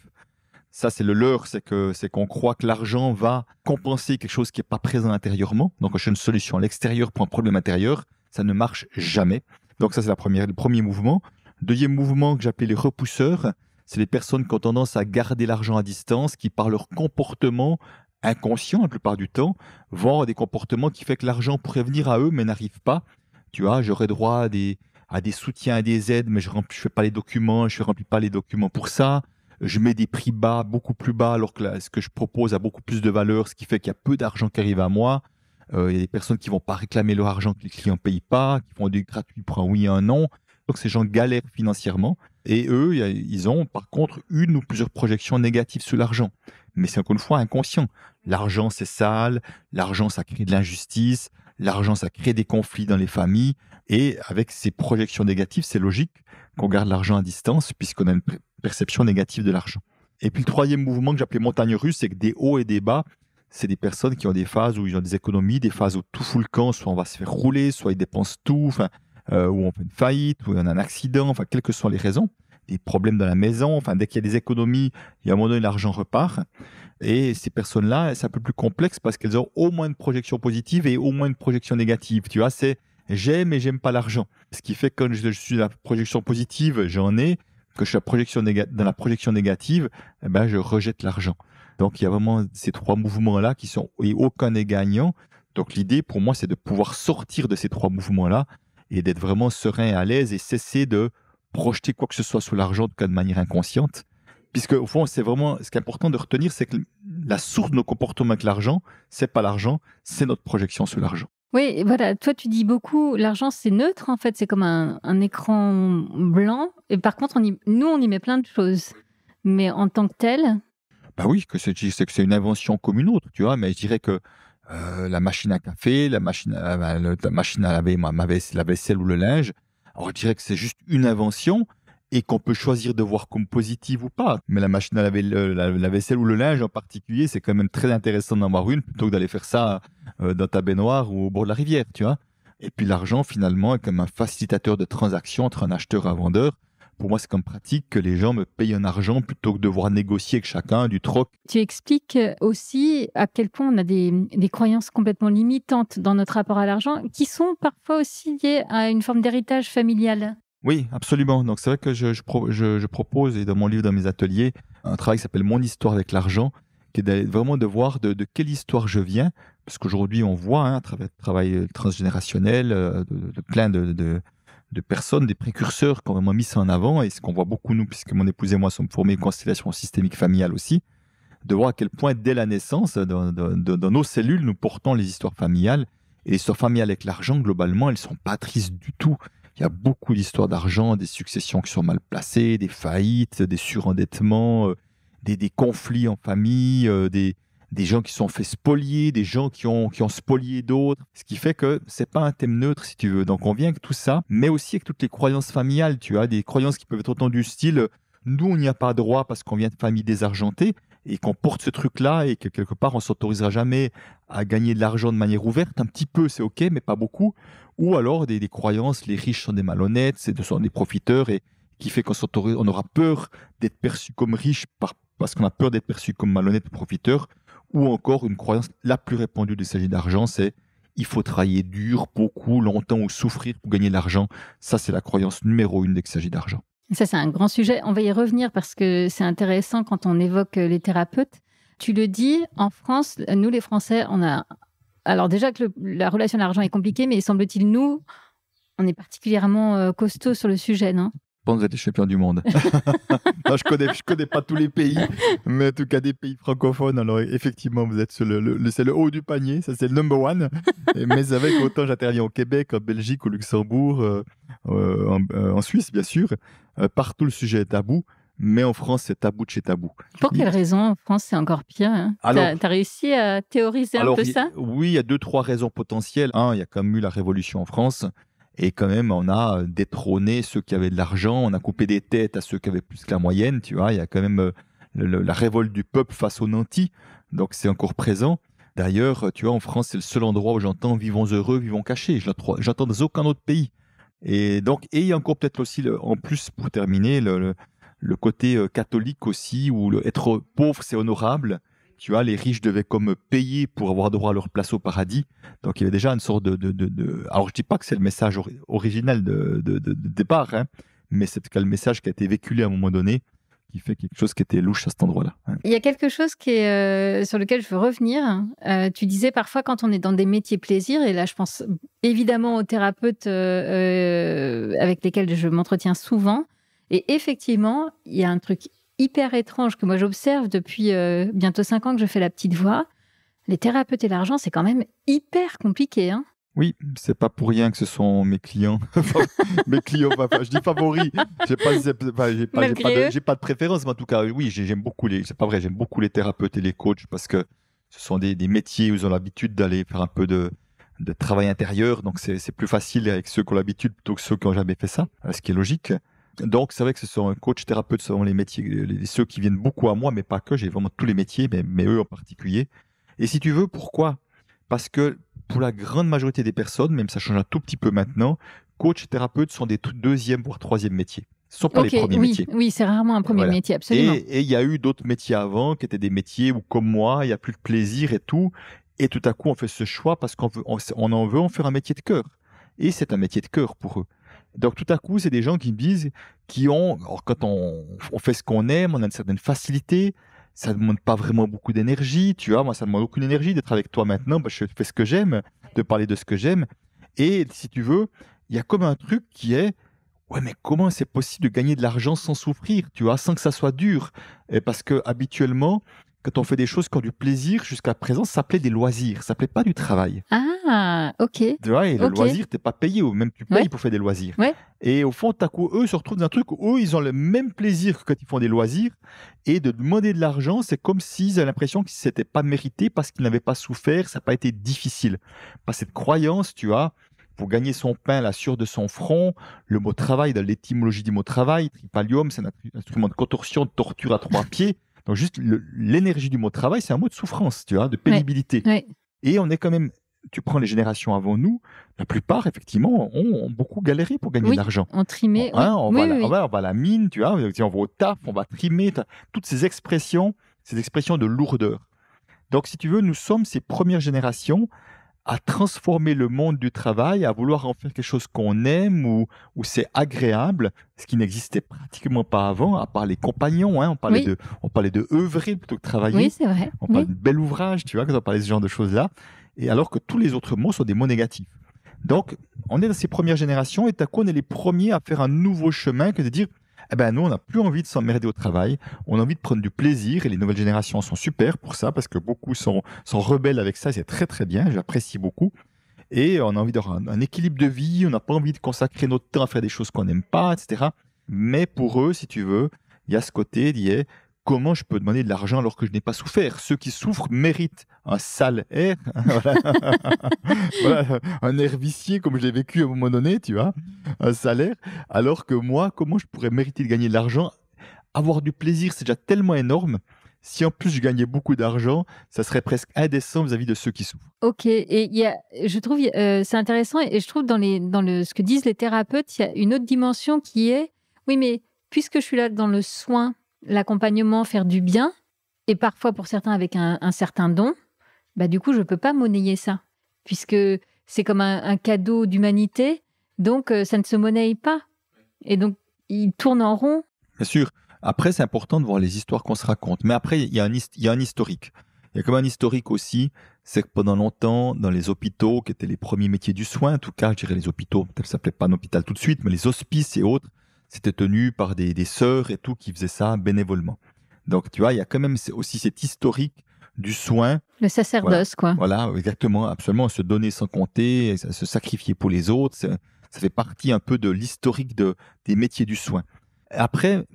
Ça, c'est le leur, c'est que c'est qu'on croit que l'argent va compenser quelque chose qui n'est pas présent intérieurement. Donc, je une solution à l'extérieur pour un problème intérieur. Ça ne marche jamais. Donc ça, c'est le premier mouvement. deuxième mouvement que j'appelle les repousseurs, c'est les personnes qui ont tendance à garder l'argent à distance, qui par leur comportement inconscient la plupart du temps, vont des comportements qui font que l'argent pourrait venir à eux mais n'arrive pas. Tu vois, j'aurais droit à des, soutiens, à des aides, mais je ne fais pas les documents, je ne remplis pas les documents pour ça. Je mets des prix bas, beaucoup plus bas, alors que ce que je propose a beaucoup plus de valeur, ce qui fait qu'il y a peu d'argent qui arrive à moi. Euh, il y a des personnes qui vont pas réclamer leur argent que les clients payent pas, qui font du gratuit pour un oui et un non. Donc ces gens galèrent financièrement. Et eux, ils ont par contre une ou plusieurs projections négatives sur l'argent. Mais c'est encore une fois inconscient. L'argent, c'est sale, l'argent, ça crée de l'injustice, l'argent, ça crée des conflits dans les familles. Et avec ces projections négatives, c'est logique qu'on garde l'argent à distance puisqu'on a une perception négative de l'argent. Et puis le troisième mouvement que j'appelais montagne russe, c'est que des hauts et des bas c'est des personnes qui ont des phases où ils ont des économies, des phases où tout fout le camp, soit on va se faire rouler, soit ils dépensent tout, euh, ou on fait une faillite, ou on a un accident, enfin, quelles que soient les raisons, des problèmes dans la maison, enfin, dès qu'il y a des économies, il y a un moment donné, l'argent repart. Et ces personnes-là, c'est un peu plus complexe parce qu'elles ont au moins une projection positive et au moins une projection négative. Tu vois, c'est j'aime et j'aime pas l'argent. Ce qui fait que quand je suis dans la projection positive, j'en ai. que je suis dans la projection négative, eh ben, je rejette l'argent. Donc, il y a vraiment ces trois mouvements-là qui sont, et aucun n'est gagnant. Donc, l'idée pour moi, c'est de pouvoir sortir de ces trois mouvements-là et d'être vraiment serein et à l'aise et cesser de projeter quoi que ce soit sur l'argent de manière inconsciente. Puisque, au fond, c'est vraiment ce qui est important de retenir, c'est que la source de nos comportements avec l'argent, c'est pas l'argent, c'est notre projection sur l'argent. Oui, voilà. Toi, tu dis beaucoup, l'argent, c'est neutre, en fait. C'est comme un, écran blanc. Et par contre, nous, on y met plein de choses. Mais en tant que tel, bah oui, que c'est une invention comme une autre, tu vois, mais je dirais que euh, la machine à café, la machine à, euh, bah, la, machine à laver ma, la vaisselle ou le linge, on dirait que c'est juste une invention et qu'on peut choisir de voir comme positive ou pas. Mais la machine à laver la, vaisselle ou le linge en particulier, c'est quand même très intéressant d'en avoir une plutôt que d'aller faire ça euh, dans ta baignoire ou au bord de la rivière, tu vois. Et puis l'argent, finalement, est comme un facilitateur de transaction entre un acheteur et un vendeur pour moi, c'est comme pratique que les gens me payent un argent plutôt que de devoir négocier avec chacun du troc. Tu expliques euh, aussi à quel point on a des, croyances complètement limitantes dans notre rapport à l'argent qui sont parfois aussi liées à une forme d'héritage familial. Oui, absolument. Donc c'est vrai que je, propose, et dans mon livre, dans mes ateliers, un travail qui s'appelle Mon histoire avec l'argent, qui est vraiment de voir de, quelle histoire je viens, parce qu'aujourd'hui on voit un hein, à travail euh, transgénérationnel, euh, de, plein de de personnes, des précurseurs qui ont vraiment mis ça en avant, et ce qu'on voit beaucoup, nous, puisque mon épouse et moi sommes formés en constellation systémique familiale aussi, de voir à quel point, dès la naissance, dans, nos cellules, nous portons les histoires familiales. Et les histoires familiales avec l'argent, globalement, elles ne sont pas tristes du tout. Il y a beaucoup d'histoires d'argent, des successions qui sont mal placées, des faillites, des surendettements, euh, des conflits en famille, euh, des, des gens qui sont fait spolier, des gens qui ont, spolié d'autres, ce qui fait que c'est pas un thème neutre si tu veux. Donc on vient avec tout ça, mais aussi avec toutes les croyances familiales, tu as des croyances qui peuvent être autant du style nous on n'y a pas droit parce qu'on vient de famille désargentée et qu'on porte ce truc-là et que quelque part on s'autorisera jamais à gagner de l'argent de manière ouverte, un petit peu c'est ok, mais pas beaucoup. Ou alors des, croyances, les riches sont des malhonnêtes, c'est sont des profiteurs et qui fait qu'on on aura peur d'être perçu comme riche parce qu'on a peur d'être perçu comme malhonnête profiteur ou encore une croyance la plus répandue qu'il s'agit d'argent, c'est il faut travailler dur, beaucoup, longtemps ou souffrir pour gagner de l'argent. Ça, c'est la croyance numéro une dès qu'il s'agit d'argent. Ça, c'est un grand sujet. On va y revenir parce que c'est intéressant quand on évoque euh, les thérapeutes. Tu le dis, en France, nous les Français, on a... Alors déjà que la relation à l'argent est compliquée, mais semble-t-il, nous, on est particulièrement euh, costaud sur le sujet, non pense que vous êtes champion du monde. je connais, connais pas tous les pays, mais en tout cas des pays francophones. Alors effectivement, vous êtes le, c'est le haut du panier, ça c'est le number one. mais avec autant j'interviens au Québec, en Belgique, au Luxembourg, euh, euh, euh, en, Suisse bien sûr. partout le sujet est tabou. Mais en France, c'est tabou de chez tabou. Pour quelle raison en France, c'est encore pire hein Tu as, réussi à théoriser un peu ça Oui, il y a deux, trois raisons potentielles. Un, il y a quand même eu la Révolution en France. Et quand même, on a euh, détrôné ceux qui avaient de l'argent, on a coupé des têtes à ceux qui avaient plus que la moyenne, tu vois. Il y a quand même euh, la révolte du peuple face aux nantis, donc c'est encore présent. D'ailleurs, tu vois, en France, c'est le seul endroit où j'entends vivons heureux, vivons cachés. Je n'entends dans aucun autre pays. Et donc, et il y a encore peut-être aussi, en plus, pour terminer, le, le côté euh, catholique aussi, où être pauvre, c'est honorable. Tu vois, les riches devaient comme payer pour avoir droit à leur place au paradis. Donc il y avait déjà une sorte de... de, Alors je dis pas que c'est le message original de, départ, hein, mais c'est le message qui a été véhiculé à un moment donné qui fait quelque chose qui était louche à cet endroit-là. Hein. Il y a quelque chose qui est, euh, sur lequel je veux revenir. Hein. Euh, tu disais parfois quand on est dans des métiers plaisir, et là je pense évidemment aux thérapeutes euh, avec lesquels je m'entretiens souvent, et effectivement, il y a un truc hyper étrange que moi j'observe depuis euh, bientôt cinq ans que je fais la petite voix, les thérapeutes et l'argent, c'est quand même hyper compliqué. Hein oui, c'est pas pour rien que ce sont mes clients. mes clients, je dis favoris. J'ai pas, pas, de préférence, mais en tout cas, oui, j'aime beaucoup les. C'est pas vrai, j'aime beaucoup les thérapeutes et les coachs parce que ce sont des, métiers où ils ont l'habitude d'aller faire un peu de, de travail intérieur. Donc c'est plus facile avec ceux qui ont l'habitude plutôt que ceux qui n'ont jamais fait ça, ce qui est logique. Donc, c'est vrai que ce sont coach, thérapeute, ce sont les métiers, euh, les, ceux qui viennent beaucoup à moi, mais pas que. J'ai vraiment tous les métiers, mais, eux en particulier. Et si tu veux, pourquoi Parce que pour la grande majorité des personnes, même ça change un tout petit peu maintenant, coach, thérapeute sont des deuxième voire troisième métiers. Ce sont pas les premiers métiers. Oui, c'est rarement un premier métier, absolument. Et il y a eu d'autres métiers avant qui étaient des métiers où, comme moi, il n'y a plus de plaisir et tout. Et tout à coup, on fait ce choix parce qu'on on en veut en faire un métier de cœur. Et c'est un métier de cœur pour eux. Donc tout à coup, c'est des gens qui me disent, qui ont, quand on, fait ce qu'on aime, on a une certaine facilité, ça ne demande pas vraiment beaucoup d'énergie, tu vois, moi ça demande aucune énergie d'être avec toi maintenant, parce je fais ce que j'aime, de parler de ce que j'aime. Et si tu veux, il y a comme un truc qui est, ouais mais comment c'est possible de gagner de l'argent sans souffrir, tu vois, sans que ça soit dur et Parce que habituellement, quand on fait des choses qui ont du plaisir, jusqu'à présent, ça s'appelait des loisirs, ça s'appelait pas du travail. Ah, ok. Tu vois, le loisir, t'es pas payé, ou même tu payes pour faire des loisirs. Ouais. Et au fond, t'as coup, eux se retrouvent dans un truc où eux, ils ont le même plaisir que quand ils font des loisirs, et de demander de l'argent, c'est comme s'ils avaient l'impression qu'ils s'étaient pas mérité parce qu'ils n'avaient pas souffert, ça n'a pas été difficile. Pas cette croyance, tu vois, pour gagner son pain, la sueur de son front. Le mot travail, dans l'étymologie du mot travail, tripalium, c'est un instrument de contorsion, de torture à trois pieds. Donc juste l'énergie du mot travail, c'est un mot de souffrance, tu vois, de pénibilité. Et on est quand même, tu prends les générations avant nous, la plupart, effectivement, ont, beaucoup galéré pour gagner de l'argent. On trimait. On, va à la mine, tu vois, on va au taf, on va trimer, toutes ces expressions, ces expressions de lourdeur. Donc si tu veux, nous sommes ces premières générations à transformer le monde du travail, à vouloir en faire quelque chose qu'on aime ou où, c'est agréable, ce qui n'existait pratiquement pas avant, à part les compagnons. Hein. on, parlait de, on parlait de œuvrer plutôt que travailler. Oui, c'est vrai. On parlait de bel ouvrage, tu vois, quand on parlait de ce genre de choses-là. Et alors que tous les autres mots sont des mots négatifs. Donc, on est dans ces premières générations et à quoi on est les premiers à faire un nouveau chemin que de dire eh ben nous, on n'a plus envie de s'emmerder au travail, on a envie de prendre du plaisir, et les nouvelles générations sont super pour ça, parce que beaucoup sont, rebelles avec ça, c'est très très bien, j'apprécie beaucoup. Et on a envie d'avoir un, un équilibre de vie, on n'a pas envie de consacrer notre temps à faire des choses qu'on n'aime pas, etc. Mais pour eux, si tu veux, il y a ce côté d'y est, comment je peux demander de l'argent alors que je n'ai pas souffert Ceux qui souffrent méritent un salaire. un air comme je l'ai vécu à un moment donné, tu vois, un salaire, alors que moi, comment je pourrais mériter de gagner de l'argent Avoir du plaisir, c'est déjà tellement énorme. Si en plus je gagnais beaucoup d'argent, ça serait presque indécent vis-à-vis de ceux qui souffrent. Ok, et y a, je trouve euh, c'est intéressant et je trouve dans, les, dans le, ce que disent les thérapeutes, il y a une autre dimension qui est, oui mais puisque je suis là dans le soin, l'accompagnement faire du bien, et parfois pour certains avec un, certain don, bah du coup, je ne peux pas monnayer ça, puisque c'est comme un, cadeau d'humanité, donc euh, ça ne se monnaye pas. Et donc, il tourne en rond. Bien sûr. Après, c'est important de voir les histoires qu'on se raconte. Mais après, il y, a un un historique. Il y a comme un historique aussi, c'est que pendant longtemps, dans les hôpitaux, qui étaient les premiers métiers du soin, en tout cas, je dirais les hôpitaux, peut-être ça s'appelait pas un hôpital tout de suite, mais les hospices et autres, c'était tenu par des, des sœurs et tout qui faisaient ça bénévolement. Donc, tu vois, il y a quand même aussi cet historique du soin. Le sacerdoce, quoi. Voilà, exactement, absolument. Se donner sans compter, se sacrifier pour les autres, ça, fait partie un peu de l'historique de, des métiers du soin. Après,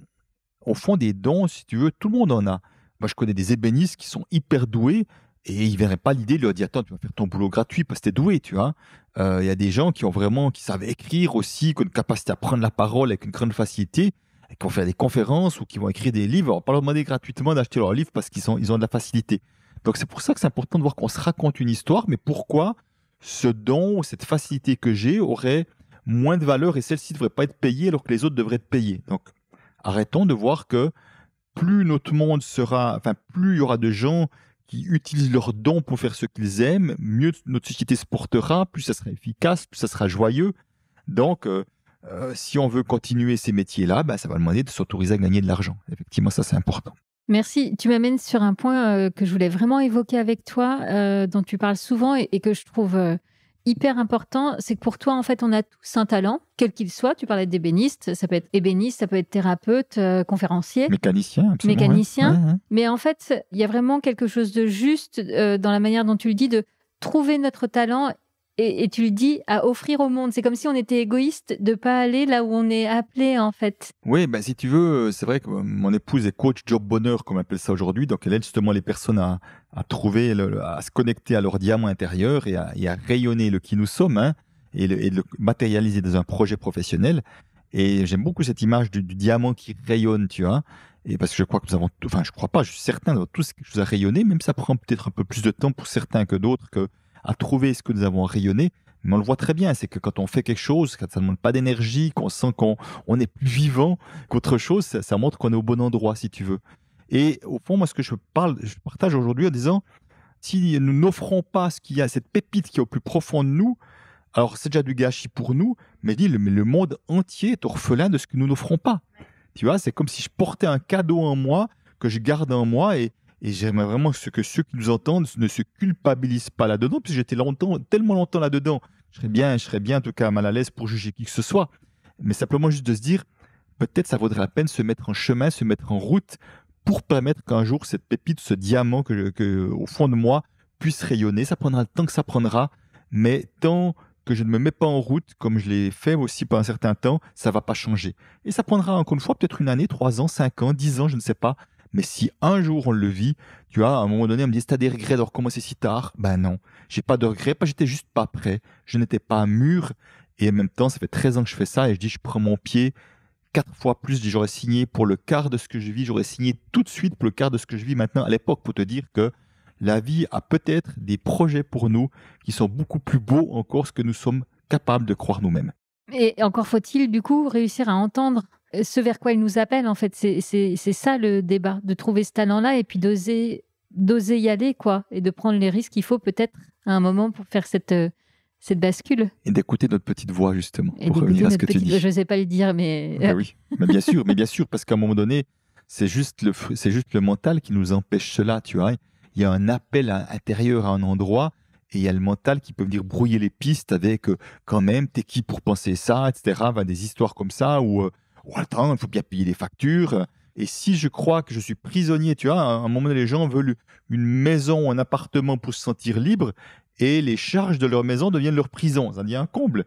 au fond, des dons, si tu veux, tout le monde en a. Moi, je connais des ébénistes qui sont hyper doués, et ils verraient pas l'idée de leur dire attends tu vas faire ton boulot gratuit parce que es doué tu vois. Euh, il y a des gens qui ont vraiment qui savent écrire aussi, qui ont une capacité à prendre la parole avec une grande facilité, qui vont faire des conférences ou qui vont écrire des livres. On va pas leur demander gratuitement d'acheter leurs livres parce qu'ils ils ont de la facilité. Donc c'est pour ça que c'est important de voir qu'on se raconte une histoire, mais pourquoi ce don, cette facilité que j'ai aurait moins de valeur et celle-ci ne devrait pas être payée alors que les autres devraient être payés Donc arrêtons de voir que plus notre monde sera, enfin plus il y aura de gens qui utilisent leurs dons pour faire ce qu'ils aiment, mieux notre société se portera, plus ça sera efficace, plus ça sera joyeux. Donc, euh, euh, si on veut continuer ces métiers-là, bah, ça va demander de s'autoriser à gagner de l'argent. Effectivement, ça c'est important. Merci. Tu m'amènes sur un point euh, que je voulais vraiment évoquer avec toi, dont tu parles souvent et, que je trouve hyper important, c'est que pour toi, en fait, on a tous un talent, quel qu'il soit. Tu parlais d'ébéniste, ça peut être ébéniste, ça peut être thérapeute, euh, conférencier. Mécanicien, Mécanicien. Mais en fait, il y a vraiment quelque chose de juste euh, dans la manière dont tu le dis, de trouver notre talent et, tu le dis, à offrir au monde. C'est comme si on était égoïste de pas aller là où on est appelé, en fait. Oui, ben, si tu veux, euh, c'est vrai que euh, mon épouse est coach job bonheur, comme on appelle ça aujourd'hui. Donc, elle aide justement les personnes à, trouver, à se connecter à leur diamant intérieur et à, rayonner le qui nous sommes hein, et, le, matérialiser dans un projet professionnel. Et j'aime beaucoup cette image du, diamant qui rayonne, tu vois. Et parce que je crois que nous avons, enfin, je crois pas, je suis certain tout ce qui nous a rayonné, même ça prend peut-être un peu plus de temps pour certains que d'autres, que à trouver ce que nous avons rayonné. Mais on le voit très bien, c'est que quand on fait quelque chose, quand ça ne demande pas d'énergie, qu'on sent qu'on on est plus vivant qu'autre chose, ça, montre qu'on est au bon endroit, si tu veux. Et au fond, moi, ce que je parle, je partage aujourd'hui en disant, si nous n'offrons pas ce qu'il y a, cette pépite qui est au plus profond de nous, alors c'est déjà du gâchis pour nous, mais dit, le, le monde entier est orphelin de ce que nous n'offrons pas. Tu vois, c'est comme si je portais un cadeau en moi, que je garde en moi, et, et j'aimerais vraiment que ceux qui nous entendent ne se culpabilisent pas là-dedans, puisque j'étais longtemps, tellement longtemps là-dedans. Je serais bien, je serais bien en tout cas mal à l'aise pour juger qui que ce soit. Mais simplement juste de se dire, peut-être ça vaudrait la peine de se mettre en chemin, se mettre en route pour permettre qu'un jour cette pépite, ce diamant que, au fond de moi puisse rayonner. Ça prendra le temps que ça prendra, mais tant que je ne me mets pas en route, comme je l'ai fait aussi pendant un certain temps, ça va pas changer. Et ça prendra encore une fois peut-être une année, trois ans, cinq ans, dix ans, je ne sais pas. Mais si un jour on le vit, tu vois, à un moment donné, on me dit, as des regrets d'avoir commencé si tard Ben non, j'ai pas de regrets, Pas, j'étais juste pas prêt. Je n'étais pas mûr. Et en même temps, ça fait 13 ans que je fais ça et je dis, je prends mon pied quatre fois plus. J'aurais signé pour le quart de ce que je vis. J'aurais signé tout de suite pour le quart de ce que je vis maintenant à l'époque pour te dire que la vie a peut-être des projets pour nous qui sont beaucoup plus beaux encore ce que nous sommes capables de croire nous-mêmes. Et encore faut-il du coup réussir à entendre euh, ce vers quoi il nous appelle, en fait. C'est ça le débat, de trouver ce talent-là et puis d'oser y aller, quoi, et de prendre les risques qu'il faut peut-être à un moment pour faire cette, euh, cette bascule. Et d'écouter notre petite voix, justement, pour revenir à ce que tu dis. Je ne sais pas le dire, mais... Ben oui, mais bien sûr, mais bien sûr, parce qu'à un moment donné, c'est juste, le, c'est juste le mental qui nous empêche cela, tu vois. Il y a un appel intérieur à un endroit, et il y a le mental qui peut venir brouiller les pistes avec, euh, quand même, t'es qui pour penser ça, etc. va des histoires comme ça, où ou il faut bien payer les factures. Et si je crois que je suis prisonnier, tu vois, à un moment donné, les gens veulent une maison, un appartement pour se sentir libre, et les charges de leur maison deviennent leur prison. Ça devient un comble.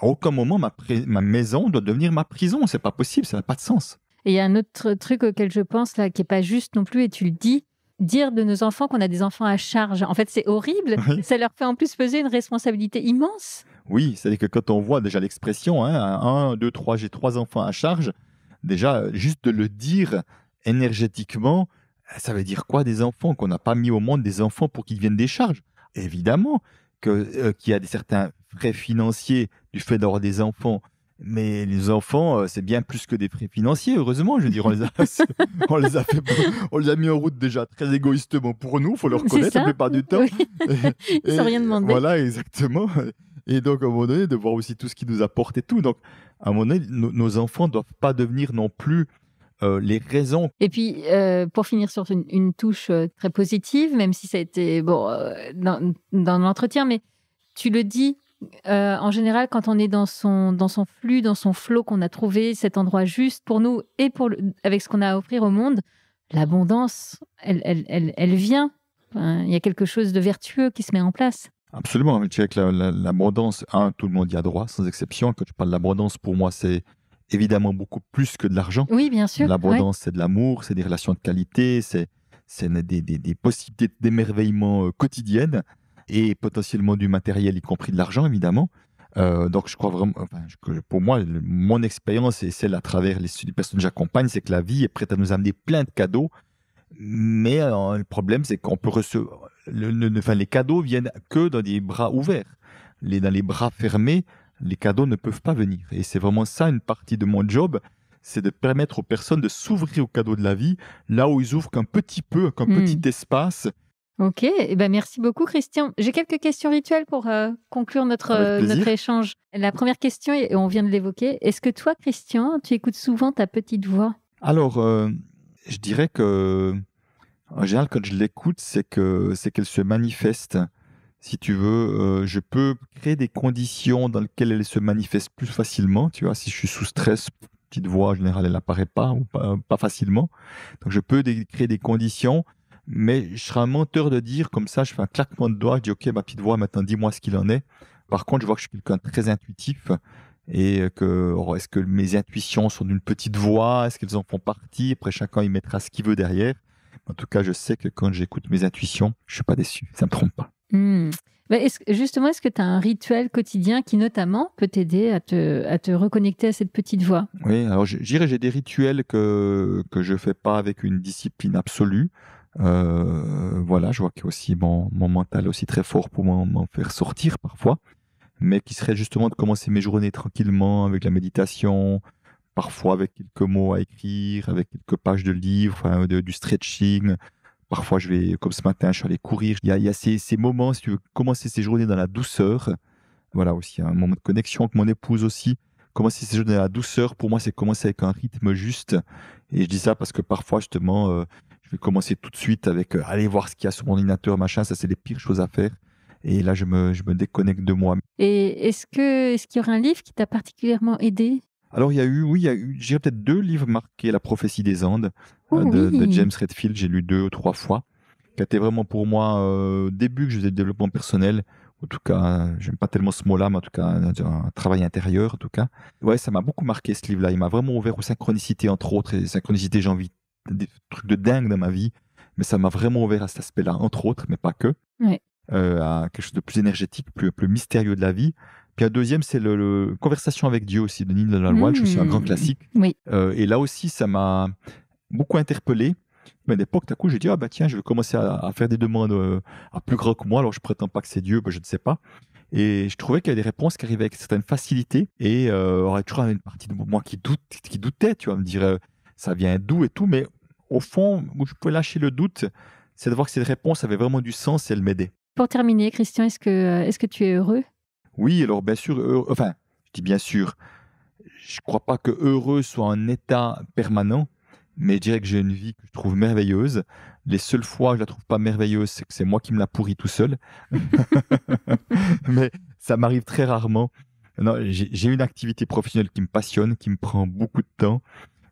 À aucun moment, ma, maison doit devenir ma prison. C'est pas possible, ça n'a pas de sens. Et il y a un autre truc auquel je pense, là, qui n'est pas juste non plus, et tu le dis, dire de nos enfants qu'on a des enfants à charge. En fait, c'est horrible. Ça leur fait en plus peser une responsabilité immense. Oui, c'est-à-dire que quand on voit déjà l'expression, hein, 1, 2, 3, j'ai trois enfants à charge, déjà, euh, juste de le dire énergétiquement, euh, ça veut dire quoi des enfants Qu'on n'a pas mis au monde des enfants pour qu'ils viennent des charges. Évidemment euh, qu'il y a des, certains frais financiers du fait d'avoir des enfants, mais les enfants, c'est bien plus que des frais financiers, heureusement. Je veux dire, on les a, on les a mis en route déjà très égoïstement pour nous, il faut le reconnaître fait pas du temps. Ils rien demandé. Voilà, exactement. Et donc, à un moment donné, de voir aussi tout ce qui nous apporte et tout. Donc, à un moment donné, nos enfants ne doivent pas devenir non plus euh, les raisons. Et puis, euh, pour finir sur une, touche euh, très positive, même si ça a été bon, dans, l'entretien, mais tu le dis, en général, quand on est dans son, dans son flux, dans son flot, qu'on a trouvé cet endroit juste pour nous et pour avec ce qu'on a à offrir au monde, l'abondance, elle, elle, elle, vient. il y a quelque chose de vertueux qui se met en place. Absolument, avec l'abondance, la, tout le monde y a droit, sans exception. Quand tu parles d'abondance, pour moi, c'est évidemment beaucoup plus que de l'argent. Oui, bien sûr. L'abondance, c'est de l'amour, c'est des relations de qualité, c'est des, possibilités d'émerveillement euh, quotidienne et potentiellement du matériel, y compris de l'argent, évidemment. Euh, donc, je crois vraiment, enfin, pour moi, mon expérience, et celle à travers les, les personnes que j'accompagne, c'est que la vie est prête à nous amener plein de cadeaux mais euh, le problème, c'est qu'on peut recevoir. Le, enfin, les cadeaux viennent que dans des bras ouverts. Les, dans les bras fermés, les cadeaux ne peuvent pas venir. Et c'est vraiment ça une partie de mon job c'est de permettre aux personnes de s'ouvrir aux cadeaux de la vie, là où ils ouvrent qu'un petit peu, qu'un hmm. petit espace. Ok, eh ben merci beaucoup Christian. J'ai quelques questions rituelles pour euh, conclure notre, euh, notre échange. La première question, et on vient de l'évoquer, est-ce que toi Christian, tu écoutes souvent ta petite voix Alors, je dirais que, en général, quand je l'écoute, c'est que c'est qu'elle se manifeste. Si tu veux, euh, je peux créer des conditions dans lesquelles elle se manifeste plus facilement. Tu vois, si je suis sous stress, petite voix en général, elle n'apparaît pas ou pas, facilement. Donc, je peux créer des conditions, mais je serais un menteur de dire comme ça, je fais un claquement de doigts, je dis OK, ma petite voix, maintenant dis-moi ce qu'il en est. Par contre, je vois que je suis quelqu'un très intuitif et que oh, est-ce que mes intuitions sont d'une petite voix, est-ce qu'elles en font partie, après chacun y mettra ce qu'il veut derrière. En tout cas, je sais que quand j'écoute mes intuitions, je suis pas déçu, ça me trompe pas. Hmm. Bah, justement, est-ce que tu as un rituel quotidien qui notamment peut t'aider à te, reconnecter à cette petite voix Oui, alors j'irai, j'ai des rituels que, que je fais pas avec une discipline absolue. Euh, voilà, je vois que aussi mon, mon mental aussi très fort pour m'en, faire sortir parfois mais qui serait justement de commencer mes journées tranquillement avec la méditation, parfois avec quelques mots à écrire, avec quelques pages de livres, du stretching. Parfois, je vais, comme ce matin, je suis allé courir. Il y a, ces, moments, si tu veux commencer ces journées dans la douceur, voilà aussi un moment de connexion avec mon épouse aussi. Commencer ces journées dans la douceur, pour moi, c'est commencer avec un rythme juste. Et je dis ça parce que parfois, justement, euh, je vais commencer tout de suite avec euh, aller voir ce qu'il y a sur mon ordinateur, machin. Ça, c'est les pires choses à faire. Et là, je me, je me déconnecte de moi. Et est-ce que est-ce qu'il y aurait un livre qui t'a particulièrement aidé alors il y a eu, oui, il y a eu, j'ai peut-être deux livres marqués, La prophétie des Andes euh, de, James Redfield, j'ai lu deux ou trois fois, qui été vraiment pour moi euh, début que je faisais du développement personnel, en tout cas, j'aime pas tellement ce mot-là, mais en tout cas, un, travail intérieur, en tout cas. Ouais, ça m'a beaucoup marqué ce livre-là. Il m'a vraiment ouvert aux synchronicités, entre autres. Et synchronicité synchronicités, j'ai envie des trucs de dingue dans ma vie, mais ça m'a vraiment ouvert à cet aspect-là, entre autres, mais pas que. Ouais. Euh, à quelque chose de plus énergétique, plus, mystérieux de la vie. Puis un deuxième, c'est le, Conversation avec Dieu aussi de de la Loire je suis un grand mmh. classique. Euh, et là aussi, ça m'a beaucoup interpellé. Mais à d'un coup, j'ai dit, ah bah tiens, je vais commencer à, faire des demandes euh, à plus grand que moi, alors je prétends pas que c'est Dieu, bah, je ne sais pas. Et je trouvais qu'il y avait des réponses qui arrivaient avec certaines facilités. Et il y toujours une partie de moi qui, doute, qui doutait, tu vois, me dire, ça vient d'où et tout. Mais au fond, où je pouvais lâcher le doute, c'est de voir que ces réponses avaient vraiment du sens et elles m'aidaient. Pour terminer, Christian, est-ce que, euh, est que tu es heureux Oui, alors bien sûr, enfin, je dis bien sûr, je ne crois pas que heureux soit un état permanent, mais je dirais que j'ai une vie que je trouve merveilleuse. Les seules fois où je la trouve pas merveilleuse, c'est que c'est moi qui me la pourris tout seul. mais ça m'arrive très rarement. Non, j'ai une activité professionnelle qui me passionne, qui me prend beaucoup de temps.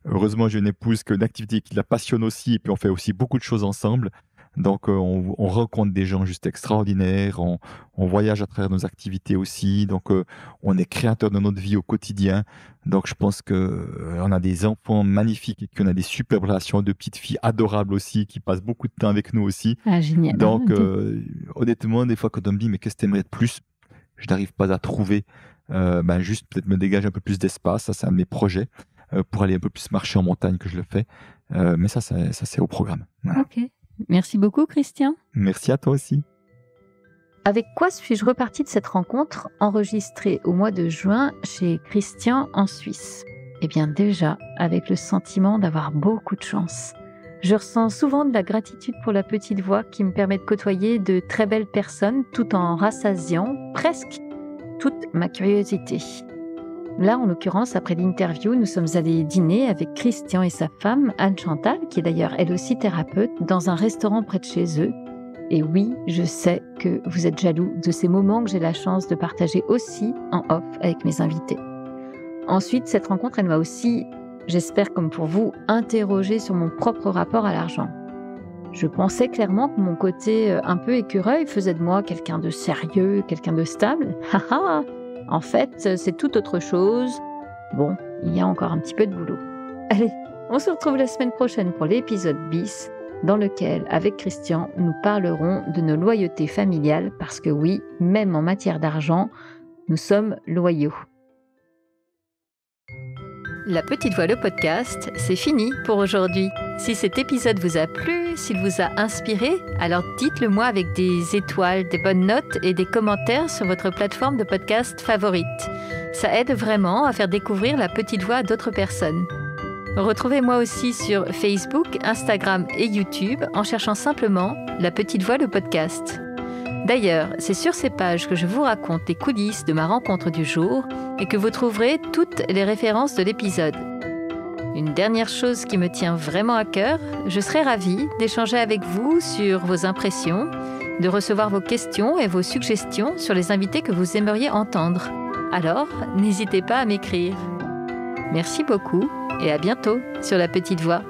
Heureusement, je n'épouse qu'une activité qui la passionne aussi, et puis on fait aussi beaucoup de choses ensemble. Donc, euh, on, rencontre des gens juste extraordinaires, on, voyage à travers nos activités aussi. Donc, euh, on est créateur de notre vie au quotidien. Donc, je pense qu'on euh, a des enfants magnifiques et qu'on a des superbes relations de petites filles adorables aussi qui passent beaucoup de temps avec nous aussi. Ah, génial. Donc, honnêtement, des fois, quand on me dit, mais qu'est-ce que t'aimerais de plus Je n'arrive pas à trouver. ben juste peut-être me dégager un peu plus d'espace, ça c'est un de mes projets, pour aller un peu plus marcher en montagne que je le fais. mais ça, ça, c'est au programme. Ok. Merci beaucoup, Christian. Merci à toi aussi. Avec quoi suis-je reparti de cette rencontre enregistrée au mois de juin chez Christian en Suisse Eh bien déjà, avec le sentiment d'avoir beaucoup de chance. Je ressens souvent de la gratitude pour la petite voix qui me permet de côtoyer de très belles personnes tout en rassasiant presque toute ma curiosité. Là, en l'occurrence, après l'interview, nous sommes allés dîner avec Christian et sa femme, Anne Chantal, qui est d'ailleurs elle aussi thérapeute, dans un restaurant près de chez eux. Et oui, je sais que vous êtes jaloux de ces moments que j'ai la chance de partager aussi en off avec mes invités. Ensuite, cette rencontre, elle m'a aussi, j'espère comme pour vous, interrogée sur mon propre rapport à l'argent. Je pensais clairement que mon côté euh, un peu écureuil faisait de moi quelqu'un de sérieux, quelqu'un de stable. En fait, c'est tout autre chose. Bon, il y a encore un petit peu de boulot. Allez, on se retrouve la semaine prochaine pour l'épisode bis, dans lequel, avec Christian, nous parlerons de nos loyautés familiales, parce que oui, même en matière d'argent, nous sommes loyaux. La Petite Voix, le podcast, c'est fini pour aujourd'hui. Si cet épisode vous a plu, s'il vous a inspiré, alors dites-le moi avec des étoiles, des bonnes notes et des commentaires sur votre plateforme de podcast favorite. Ça aide vraiment à faire découvrir La Petite Voix à d'autres personnes. Retrouvez-moi aussi sur Facebook, Instagram et YouTube en cherchant simplement La Petite Voix, le podcast. D'ailleurs, c'est sur ces pages que je vous raconte les coulisses de ma rencontre du jour et que vous trouverez toutes les références de l'épisode. Une dernière chose qui me tient vraiment à cœur, je serais ravie d'échanger avec vous sur vos impressions, de recevoir vos questions et vos suggestions sur les invités que vous aimeriez entendre. Alors, n'hésitez pas à m'écrire. Merci beaucoup et à bientôt sur La Petite Voix.